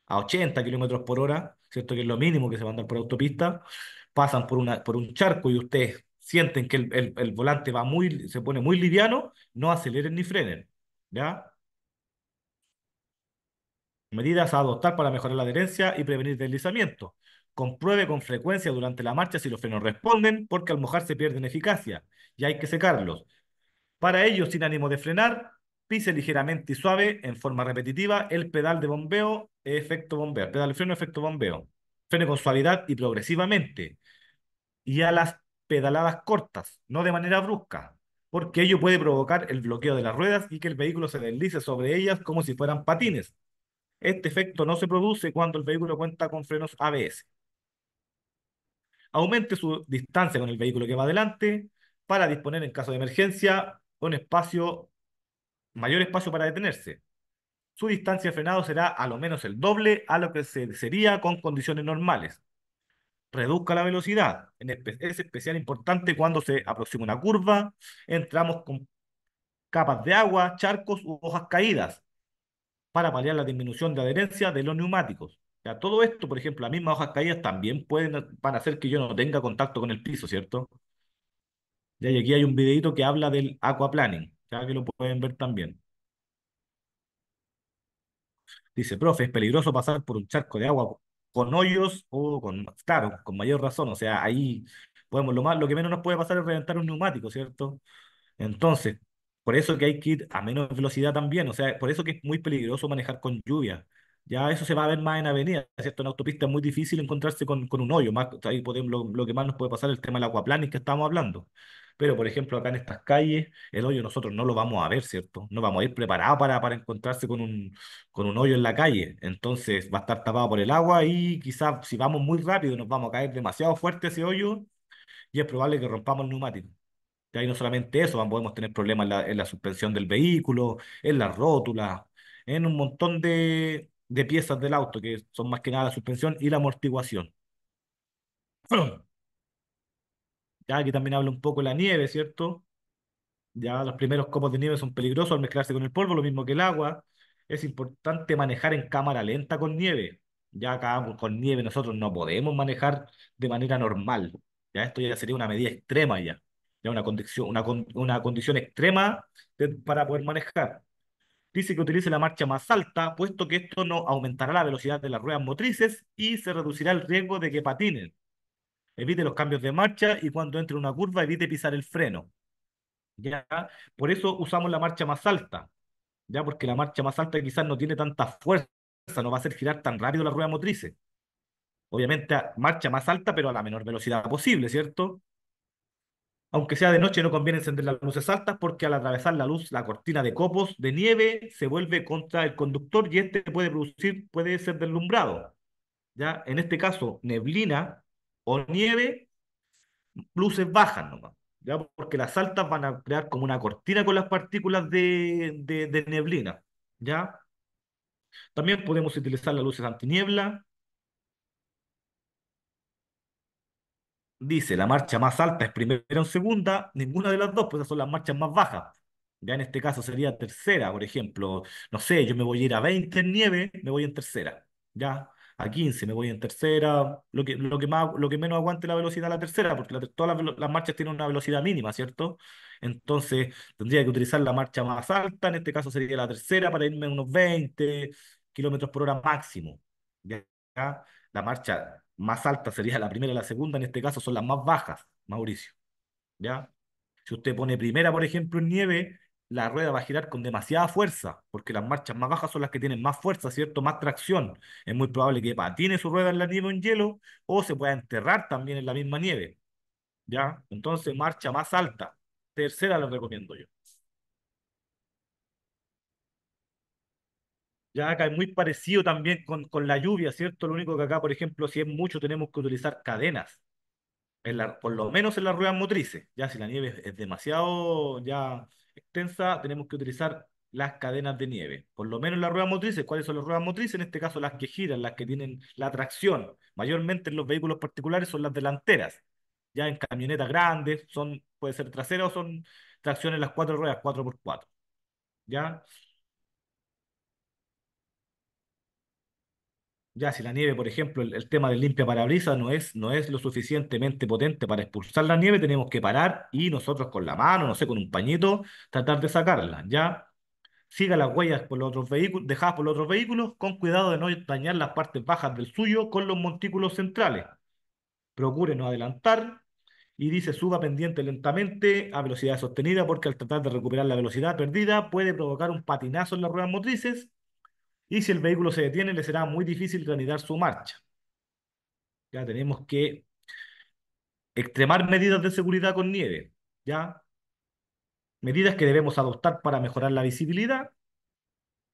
a 80 kilómetros por hora, ¿cierto? Que es lo mínimo que se van a dar por autopista, pasan por, una, por un charco y ustedes sienten que el, volante va muy, se pone muy liviano, no aceleren ni frenen, ¿ya? Medidas a adoptar para mejorar la adherencia y prevenir deslizamiento Compruebe con frecuencia durante la marcha si los frenos responden, porque al se pierden eficacia y hay que secarlos. Para ello, sin ánimo de frenar, pise ligeramente y suave, en forma repetitiva, el pedal de bombeo, efecto bombeo, pedal de freno, efecto bombeo. Frene con suavidad y progresivamente. Y a las pedaladas cortas, no de manera brusca, porque ello puede provocar el bloqueo de las ruedas y que el vehículo se deslice sobre ellas como si fueran patines este efecto no se produce cuando el vehículo cuenta con frenos ABS. Aumente su distancia con el vehículo que va adelante para disponer en caso de emergencia un espacio, mayor espacio para detenerse. Su distancia de frenado será a lo menos el doble a lo que se sería con condiciones normales. Reduzca la velocidad. Es especial importante cuando se aproxima una curva, entramos con capas de agua, charcos u hojas caídas para paliar la disminución de adherencia de los neumáticos. Ya, todo esto, por ejemplo, las mismas hojas caídas también pueden, van hacer que yo no tenga contacto con el piso, ¿cierto? Ya, y aquí hay un videito que habla del aquaplaning, ya que lo pueden ver también. Dice, profe, es peligroso pasar por un charco de agua con hoyos o con, claro, con mayor razón, o sea, ahí podemos, lo más, lo que menos nos puede pasar es reventar un neumático, ¿cierto? Entonces, por eso que hay que ir a menos velocidad también, o sea, por eso que es muy peligroso manejar con lluvia. Ya eso se va a ver más en avenida, ¿cierto? En autopista es muy difícil encontrarse con, con un hoyo, más, ahí podemos, lo, que más nos puede pasar es el tema del aquaplaning que estamos hablando. Pero, por ejemplo, acá en estas calles, el hoyo nosotros no lo vamos a ver, ¿cierto? No vamos a ir preparados para, para encontrarse con un, con un hoyo en la calle. Entonces va a estar tapado por el agua y quizás si vamos muy rápido nos vamos a caer demasiado fuerte ese hoyo y es probable que rompamos el neumático. Ya ahí no solamente eso, podemos tener problemas en la, suspensión del vehículo, en las rótulas, en un montón de, piezas del auto, que son más que nada la suspensión y la amortiguación. [clears throat] Ya aquí también habla un poco de la nieve, ¿cierto? Ya los primeros copos de nieve son peligrosos al mezclarse con el polvo, lo mismo que el agua. Es importante manejar en cámara lenta con nieve. Ya acá con nieve nosotros no podemos manejar de manera normal. Ya esto ya sería una medida extrema ya ya una condición, una, condición extrema para poder manejar. Dice que utilice la marcha más alta, puesto que esto no aumentará la velocidad de las ruedas motrices y se reducirá el riesgo de que patinen. Evite los cambios de marcha y cuando entre una curva evite pisar el freno. ¿Ya? Por eso usamos la marcha más alta, ¿ya? Porque la marcha más alta quizás no tiene tanta fuerza, no va a hacer girar tan rápido las ruedas motrices. Obviamente marcha más alta, pero a la menor velocidad posible, ¿cierto? Aunque sea de noche, no conviene encender las luces altas porque al atravesar la luz, la cortina de copos de nieve se vuelve contra el conductor y este puede producir, puede ser deslumbrado. ¿Ya? En este caso, neblina o nieve, luces bajas nomás. ¿Ya? Porque las altas van a crear como una cortina con las partículas de, neblina. ¿Ya? También podemos utilizar las luces antiniebla, dice, la marcha más alta es primera o segunda, ninguna de las dos, pues esas son las marchas más bajas. Ya en este caso sería tercera, por ejemplo. No sé, yo me voy a ir a 20 en nieve, me voy en tercera. Ya, a 15 me voy en tercera. Lo que, lo que, más, lo que menos aguante la velocidad la tercera, porque todas las, marchas tienen una velocidad mínima, ¿cierto? Entonces tendría que utilizar la marcha más alta, en este caso sería la tercera, para irme a unos 20 kilómetros por hora máximo. ¿ya? La marcha más alta sería la primera y la segunda, en este caso son las más bajas, Mauricio. ¿Ya? Si usted pone primera, por ejemplo, en nieve, la rueda va a girar con demasiada fuerza, porque las marchas más bajas son las que tienen más fuerza, ¿cierto? Más tracción. Es muy probable que patine su rueda en la nieve o en hielo, o se pueda enterrar también en la misma nieve. ¿Ya? Entonces, marcha más alta. Tercera lo recomiendo yo. ya acá es muy parecido también con, la lluvia, ¿cierto? Lo único que acá, por ejemplo, si es mucho, tenemos que utilizar cadenas, en por lo menos en las ruedas motrices, ya si la nieve es, demasiado ya extensa, tenemos que utilizar las cadenas de nieve, por lo menos en las ruedas motrices, ¿cuáles son las ruedas motrices? En este caso las que giran, las que tienen la tracción, mayormente en los vehículos particulares son las delanteras, ya en camionetas grandes, son, puede ser traseras o son tracciones las cuatro ruedas, cuatro por cuatro, ya Ya, si la nieve, por ejemplo, el, tema de limpia parabrisas no es, no es lo suficientemente potente para expulsar la nieve, tenemos que parar y nosotros con la mano, no sé, con un pañito, tratar de sacarla, ¿ya? Siga las huellas por los otros vehículos, dejadas por los otros vehículos, con cuidado de no dañar las partes bajas del suyo con los montículos centrales. Procure no adelantar y dice suba pendiente lentamente a velocidad sostenida porque al tratar de recuperar la velocidad perdida puede provocar un patinazo en las ruedas motrices y si el vehículo se detiene, le será muy difícil reanudar su marcha. Ya tenemos que extremar medidas de seguridad con nieve. Ya medidas que debemos adoptar para mejorar la visibilidad.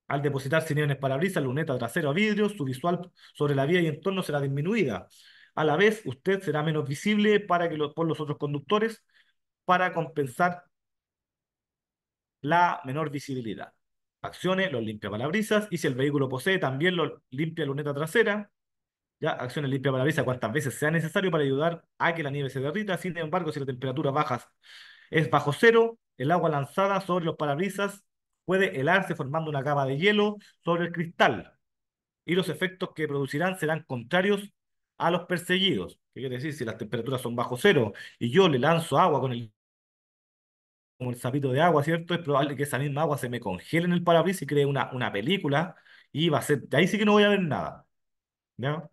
Al depositar para brisa, luneta trasero a vidrio, su visual sobre la vía y entorno será disminuida. A la vez, usted será menos visible para que por los otros conductores para compensar la menor visibilidad acciones, los limpia parabrisas, y si el vehículo posee, también lo limpia luneta trasera, ya, acciones limpia parabrisas cuantas veces sea necesario para ayudar a que la nieve se derrita, sin embargo, si la temperatura baja es bajo cero, el agua lanzada sobre los parabrisas puede helarse formando una capa de hielo sobre el cristal, y los efectos que producirán serán contrarios a los perseguidos. ¿Qué quiere decir? Si las temperaturas son bajo cero y yo le lanzo agua con el como el sapito de agua, ¿cierto? Es probable que esa misma agua se me congele en el parabrisas y cree una, una película y va a ser, de ahí sí que no voy a ver nada. ¿Ya?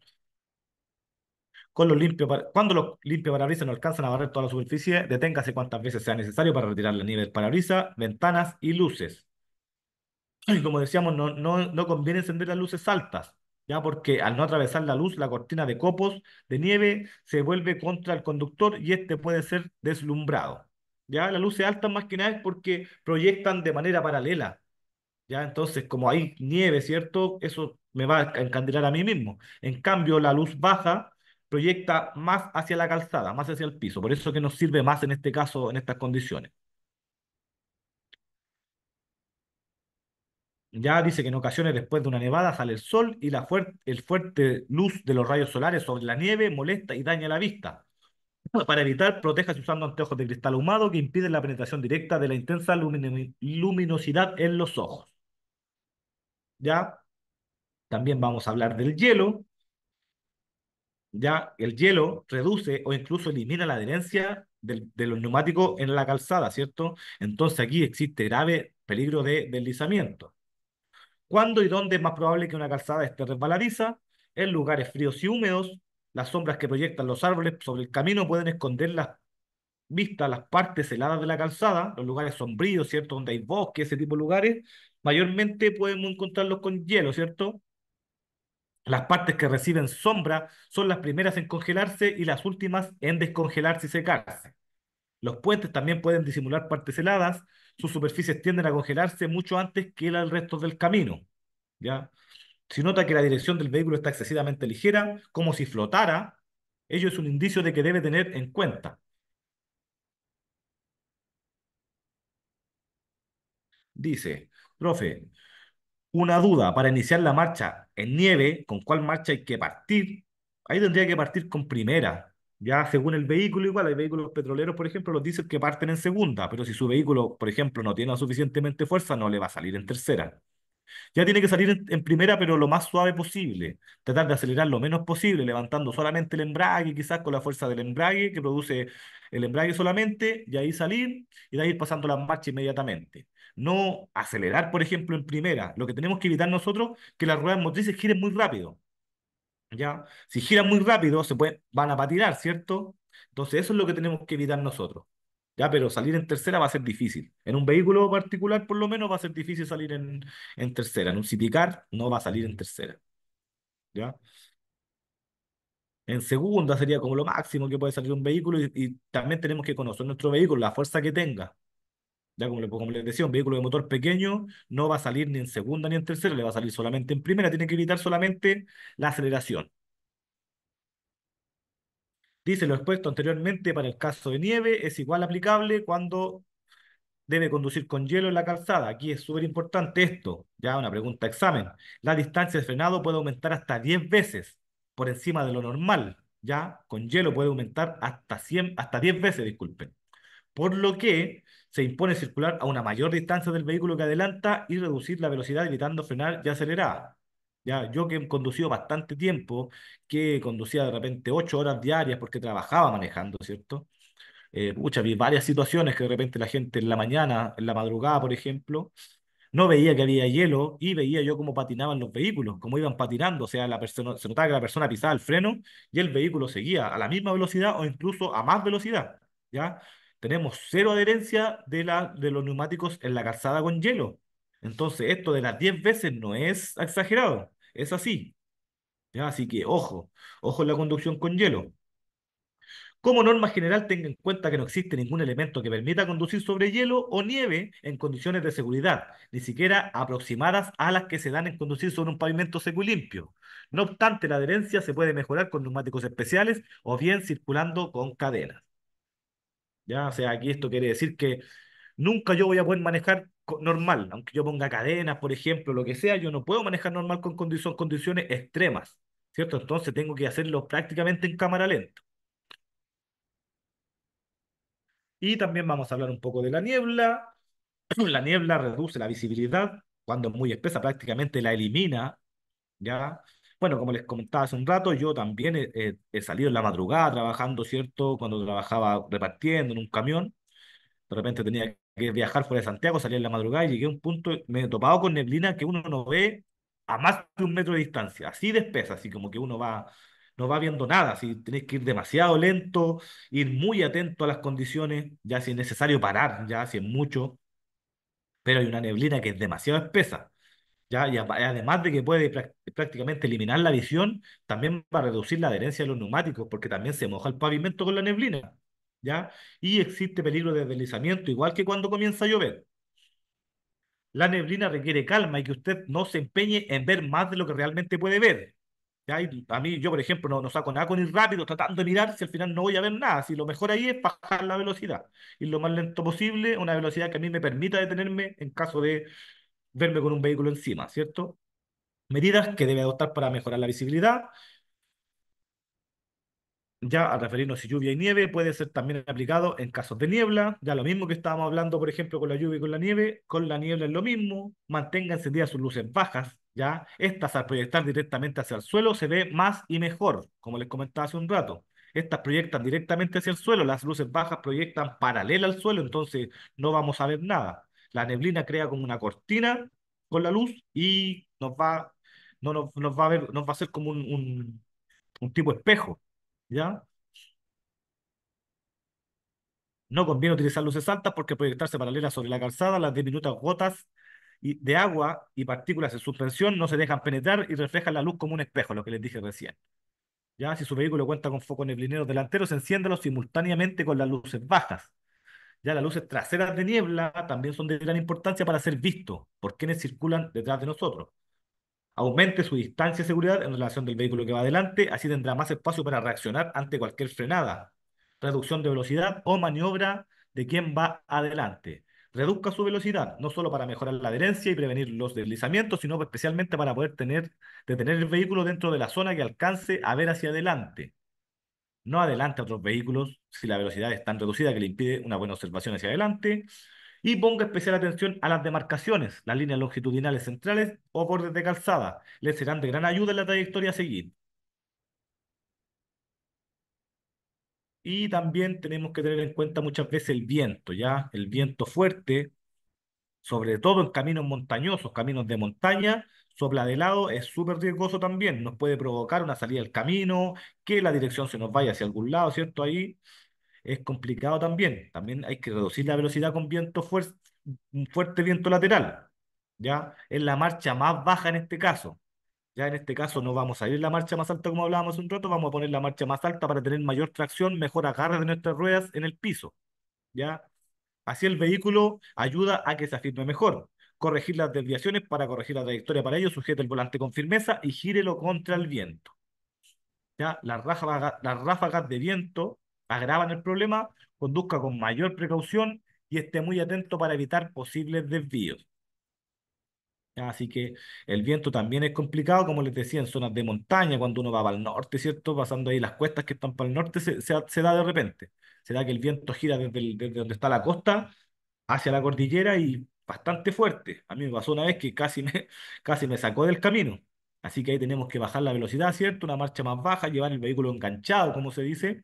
Con los limpios, cuando los limpios parabrisas no alcanzan a barrer toda la superficie, deténgase cuantas veces sea necesario para retirar la nieve del parabrisas, ventanas y luces. Y como decíamos, no, no, no conviene encender las luces altas, ya porque al no atravesar la luz, la cortina de copos de nieve se vuelve contra el conductor y este puede ser deslumbrado. ¿ya? luz luces alta más que nada es porque proyectan de manera paralela, ¿ya? Entonces, como hay nieve, ¿cierto? Eso me va a encandilar a mí mismo. En cambio, la luz baja proyecta más hacia la calzada, más hacia el piso. Por eso que nos sirve más en este caso, en estas condiciones. Ya dice que en ocasiones después de una nevada sale el sol y la el fuerte luz de los rayos solares sobre la nieve molesta y daña la vista. Para evitar, proteja usando anteojos de cristal ahumado que impiden la penetración directa de la intensa luminosidad en los ojos. ¿Ya? También vamos a hablar del hielo. ¿Ya? El hielo reduce o incluso elimina la adherencia de los neumáticos en la calzada, ¿cierto? Entonces aquí existe grave peligro de deslizamiento. ¿Cuándo y dónde es más probable que una calzada esté resbaladiza? En lugares fríos y húmedos, las sombras que proyectan los árboles sobre el camino pueden esconder las vistas, las partes heladas de la calzada, los lugares sombríos, ¿cierto? Donde hay bosque, ese tipo de lugares. Mayormente podemos encontrarlos con hielo, ¿cierto? Las partes que reciben sombra son las primeras en congelarse y las últimas en descongelarse y secarse. Los puentes también pueden disimular partes heladas, sus superficies tienden a congelarse mucho antes que el resto del camino. ¿ya? Si nota que la dirección del vehículo está excesivamente ligera, como si flotara, ello es un indicio de que debe tener en cuenta. Dice, profe, una duda para iniciar la marcha en nieve, ¿con cuál marcha hay que partir? Ahí tendría que partir con primera. Ya según el vehículo, igual hay vehículos petroleros, por ejemplo, los dicen que parten en segunda, pero si su vehículo, por ejemplo, no tiene suficientemente fuerza, no le va a salir en tercera. Ya tiene que salir en, primera, pero lo más suave posible. Tratar de acelerar lo menos posible, levantando solamente el embrague, quizás con la fuerza del embrague que produce el embrague solamente, y ahí salir y de ahí ir pasando la marcha inmediatamente. No acelerar, por ejemplo, en primera. Lo que tenemos que evitar nosotros que las ruedas motrices giren muy rápido. ¿Ya? Si giran muy rápido, se van a patinar, ¿cierto? Entonces, eso es lo que tenemos que evitar nosotros. Ya, pero salir en tercera va a ser difícil. En un vehículo particular, por lo menos, va a ser difícil salir en, tercera. En un city car no va a salir en tercera. ¿Ya? En segunda sería como lo máximo que puede salir un vehículo y, también tenemos que conocer nuestro vehículo, la fuerza que tenga. Ya como, como les decía, un vehículo de motor pequeño no va a salir ni en segunda ni en tercera, le va a salir solamente en primera. Tiene que evitar solamente la aceleración. Dice, lo expuesto anteriormente para el caso de nieve es igual aplicable cuando debe conducir con hielo en la calzada. Aquí es súper importante esto, ya una pregunta examen. La distancia de frenado puede aumentar hasta 10 veces por encima de lo normal, ya con hielo puede aumentar hasta, 100, hasta 10 veces, disculpen. Por lo que se impone circular a una mayor distancia del vehículo que adelanta y reducir la velocidad evitando frenar y acelerar yo que he conducido bastante tiempo, que conducía de repente ocho horas diarias porque trabajaba manejando, ¿cierto? Eh, vi varias situaciones que de repente la gente en la mañana, en la madrugada, por ejemplo, no veía que había hielo y veía yo cómo patinaban los vehículos, cómo iban patinando, o sea, la persona, se notaba que la persona pisaba el freno y el vehículo seguía a la misma velocidad o incluso a más velocidad, ¿ya? Tenemos cero adherencia de, la, de los neumáticos en la calzada con hielo. Entonces, esto de las 10 veces no es exagerado. Es así. ¿Ya? Así que ojo, ojo en la conducción con hielo. Como norma general, tenga en cuenta que no existe ningún elemento que permita conducir sobre hielo o nieve en condiciones de seguridad, ni siquiera aproximadas a las que se dan en conducir sobre un pavimento seco y limpio. No obstante, la adherencia se puede mejorar con neumáticos especiales o bien circulando con cadenas. Ya, o sea, aquí esto quiere decir que nunca yo voy a poder manejar normal, aunque yo ponga cadenas, por ejemplo, lo que sea, yo no puedo manejar normal con condiciones extremas, ¿cierto? Entonces tengo que hacerlo prácticamente en cámara lenta. Y también vamos a hablar un poco de la niebla. [clears throat] La niebla reduce la visibilidad, cuando es muy espesa prácticamente la elimina, ¿ya? Bueno, como les comentaba hace un rato, yo también he, salido en la madrugada trabajando, ¿cierto? Cuando trabajaba repartiendo en un camión, de repente tenía que que viajar fuera de Santiago, salí en la madrugada y llegué a un punto, me he topado con neblina que uno no ve a más de un metro de distancia, así de espesa, así como que uno va, no va viendo nada, si tenés que ir demasiado lento, ir muy atento a las condiciones, ya si es necesario parar, ya si es mucho, pero hay una neblina que es demasiado espesa, ya, y además de que puede prácticamente eliminar la visión, también va a reducir la adherencia de los neumáticos, porque también se moja el pavimento con la neblina. ¿ya? Y existe peligro de deslizamiento, igual que cuando comienza a llover. La neblina requiere calma y que usted no se empeñe en ver más de lo que realmente puede ver. a mí, yo por ejemplo, no, saco nada con ir rápido tratando de mirar si al final no voy a ver nada. Si lo mejor ahí es bajar la velocidad, y lo más lento posible, una velocidad que a mí me permita detenerme en caso de verme con un vehículo encima, ¿cierto? Medidas que debe adoptar para mejorar la visibilidad, ya a referirnos si lluvia y nieve, puede ser también aplicado en casos de niebla, ya lo mismo que estábamos hablando, por ejemplo, con la lluvia y con la nieve, con la niebla es lo mismo, mantenga encendidas sus luces bajas, ya estas al proyectar directamente hacia el suelo se ve más y mejor, como les comentaba hace un rato. Estas proyectan directamente hacia el suelo, las luces bajas proyectan paralela al suelo, entonces no vamos a ver nada. La neblina crea como una cortina con la luz y nos va, no, nos, va a ver, nos va a ser como un, un tipo espejo ¿Ya? No conviene utilizar luces altas porque proyectarse paralelas sobre la calzada, las diminutas gotas de agua y partículas en suspensión no se dejan penetrar y reflejan la luz como un espejo, lo que les dije recién. ¿Ya? Si su vehículo cuenta con focos neblineros delanteros, enciéndalo simultáneamente con las luces bajas. Ya las luces traseras de niebla también son de gran importancia para ser visto por quienes circulan detrás de nosotros aumente su distancia de seguridad en relación del vehículo que va adelante, así tendrá más espacio para reaccionar ante cualquier frenada, reducción de velocidad o maniobra de quien va adelante. Reduzca su velocidad, no solo para mejorar la adherencia y prevenir los deslizamientos, sino especialmente para poder tener, detener el vehículo dentro de la zona que alcance a ver hacia adelante. No adelante a otros vehículos si la velocidad es tan reducida que le impide una buena observación hacia adelante y ponga especial atención a las demarcaciones, las líneas longitudinales centrales o bordes de calzada. Les serán de gran ayuda en la trayectoria a seguir. Y también tenemos que tener en cuenta muchas veces el viento, ¿ya? El viento fuerte, sobre todo en caminos montañosos, caminos de montaña, sopla de lado, es súper riesgoso también. Nos puede provocar una salida del camino, que la dirección se nos vaya hacia algún lado, ¿cierto? Ahí es complicado también. También hay que reducir la velocidad con viento fuerte, fuerte viento lateral. ¿ya? Es la marcha más baja en este caso. Ya en este caso no vamos a ir la marcha más alta como hablábamos un rato, vamos a poner la marcha más alta para tener mayor tracción, mejor agarre de nuestras ruedas en el piso. ¿ya? Así el vehículo ayuda a que se afirme mejor. Corregir las desviaciones para corregir la trayectoria para ello, sujete el volante con firmeza y gírelo contra el viento. ¿ya? Las, ráfagas, las ráfagas de viento agravan el problema, conduzca con mayor precaución y esté muy atento para evitar posibles desvíos. Así que el viento también es complicado, como les decía, en zonas de montaña, cuando uno va para el norte, ¿cierto? Pasando ahí las cuestas que están para el norte, se, da de repente. Se da que el viento gira desde, donde está la costa hacia la cordillera y bastante fuerte. A mí me pasó una vez que casi me, [laughs] casi me sacó del camino. Así que ahí tenemos que bajar la velocidad, ¿cierto? Una marcha más baja, llevar el vehículo enganchado, como se dice,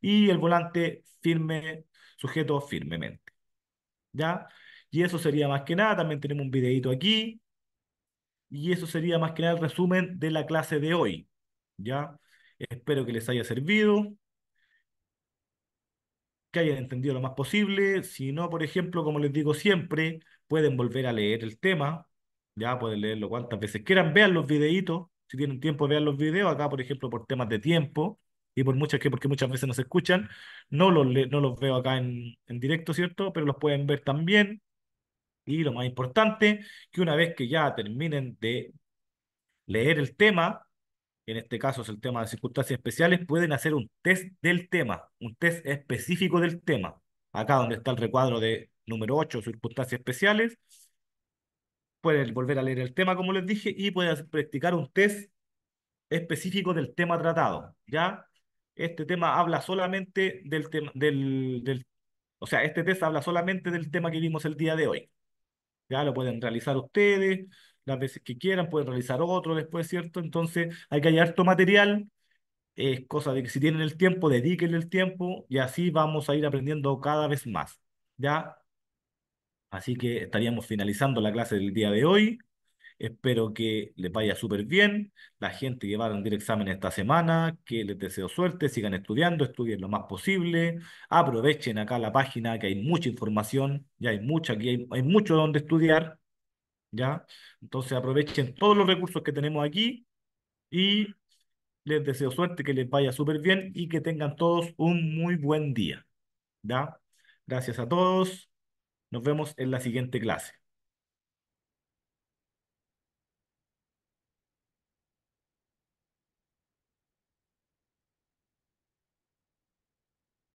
y el volante firme, sujeto firmemente. ¿Ya? Y eso sería más que nada. También tenemos un videito aquí. Y eso sería más que nada el resumen de la clase de hoy. ¿Ya? Espero que les haya servido. Que hayan entendido lo más posible. Si no, por ejemplo, como les digo siempre, pueden volver a leer el tema. Ya pueden leerlo cuantas veces quieran. Vean los videitos. Si tienen tiempo, vean los videos. Acá, por ejemplo, por temas de tiempo y por muchas que, porque muchas veces nos escuchan, no los, no los veo acá en, en directo, ¿cierto? Pero los pueden ver también. Y lo más importante, que una vez que ya terminen de leer el tema, en este caso es el tema de circunstancias especiales, pueden hacer un test del tema, un test específico del tema. Acá donde está el recuadro de número 8, circunstancias especiales, pueden volver a leer el tema, como les dije, y pueden practicar un test específico del tema tratado, ¿ya? este tema habla solamente del tema, del, o sea, este test habla solamente del tema que vimos el día de hoy. Ya lo pueden realizar ustedes las veces que quieran, pueden realizar otro después, ¿cierto? Entonces hay que hallar material, es cosa de que si tienen el tiempo, dedíquenle el tiempo y así vamos a ir aprendiendo cada vez más, ¿ya? Así que estaríamos finalizando la clase del día de hoy. Espero que les vaya súper bien. La gente que va a rendir exámenes esta semana, que les deseo suerte, sigan estudiando, estudien lo más posible. Aprovechen acá la página, que hay mucha información, ya hay mucha, aquí hay, mucho donde estudiar. ¿Ya? Entonces aprovechen todos los recursos que tenemos aquí y les deseo suerte, que les vaya súper bien y que tengan todos un muy buen día. Gracias a todos. Nos vemos en la siguiente clase.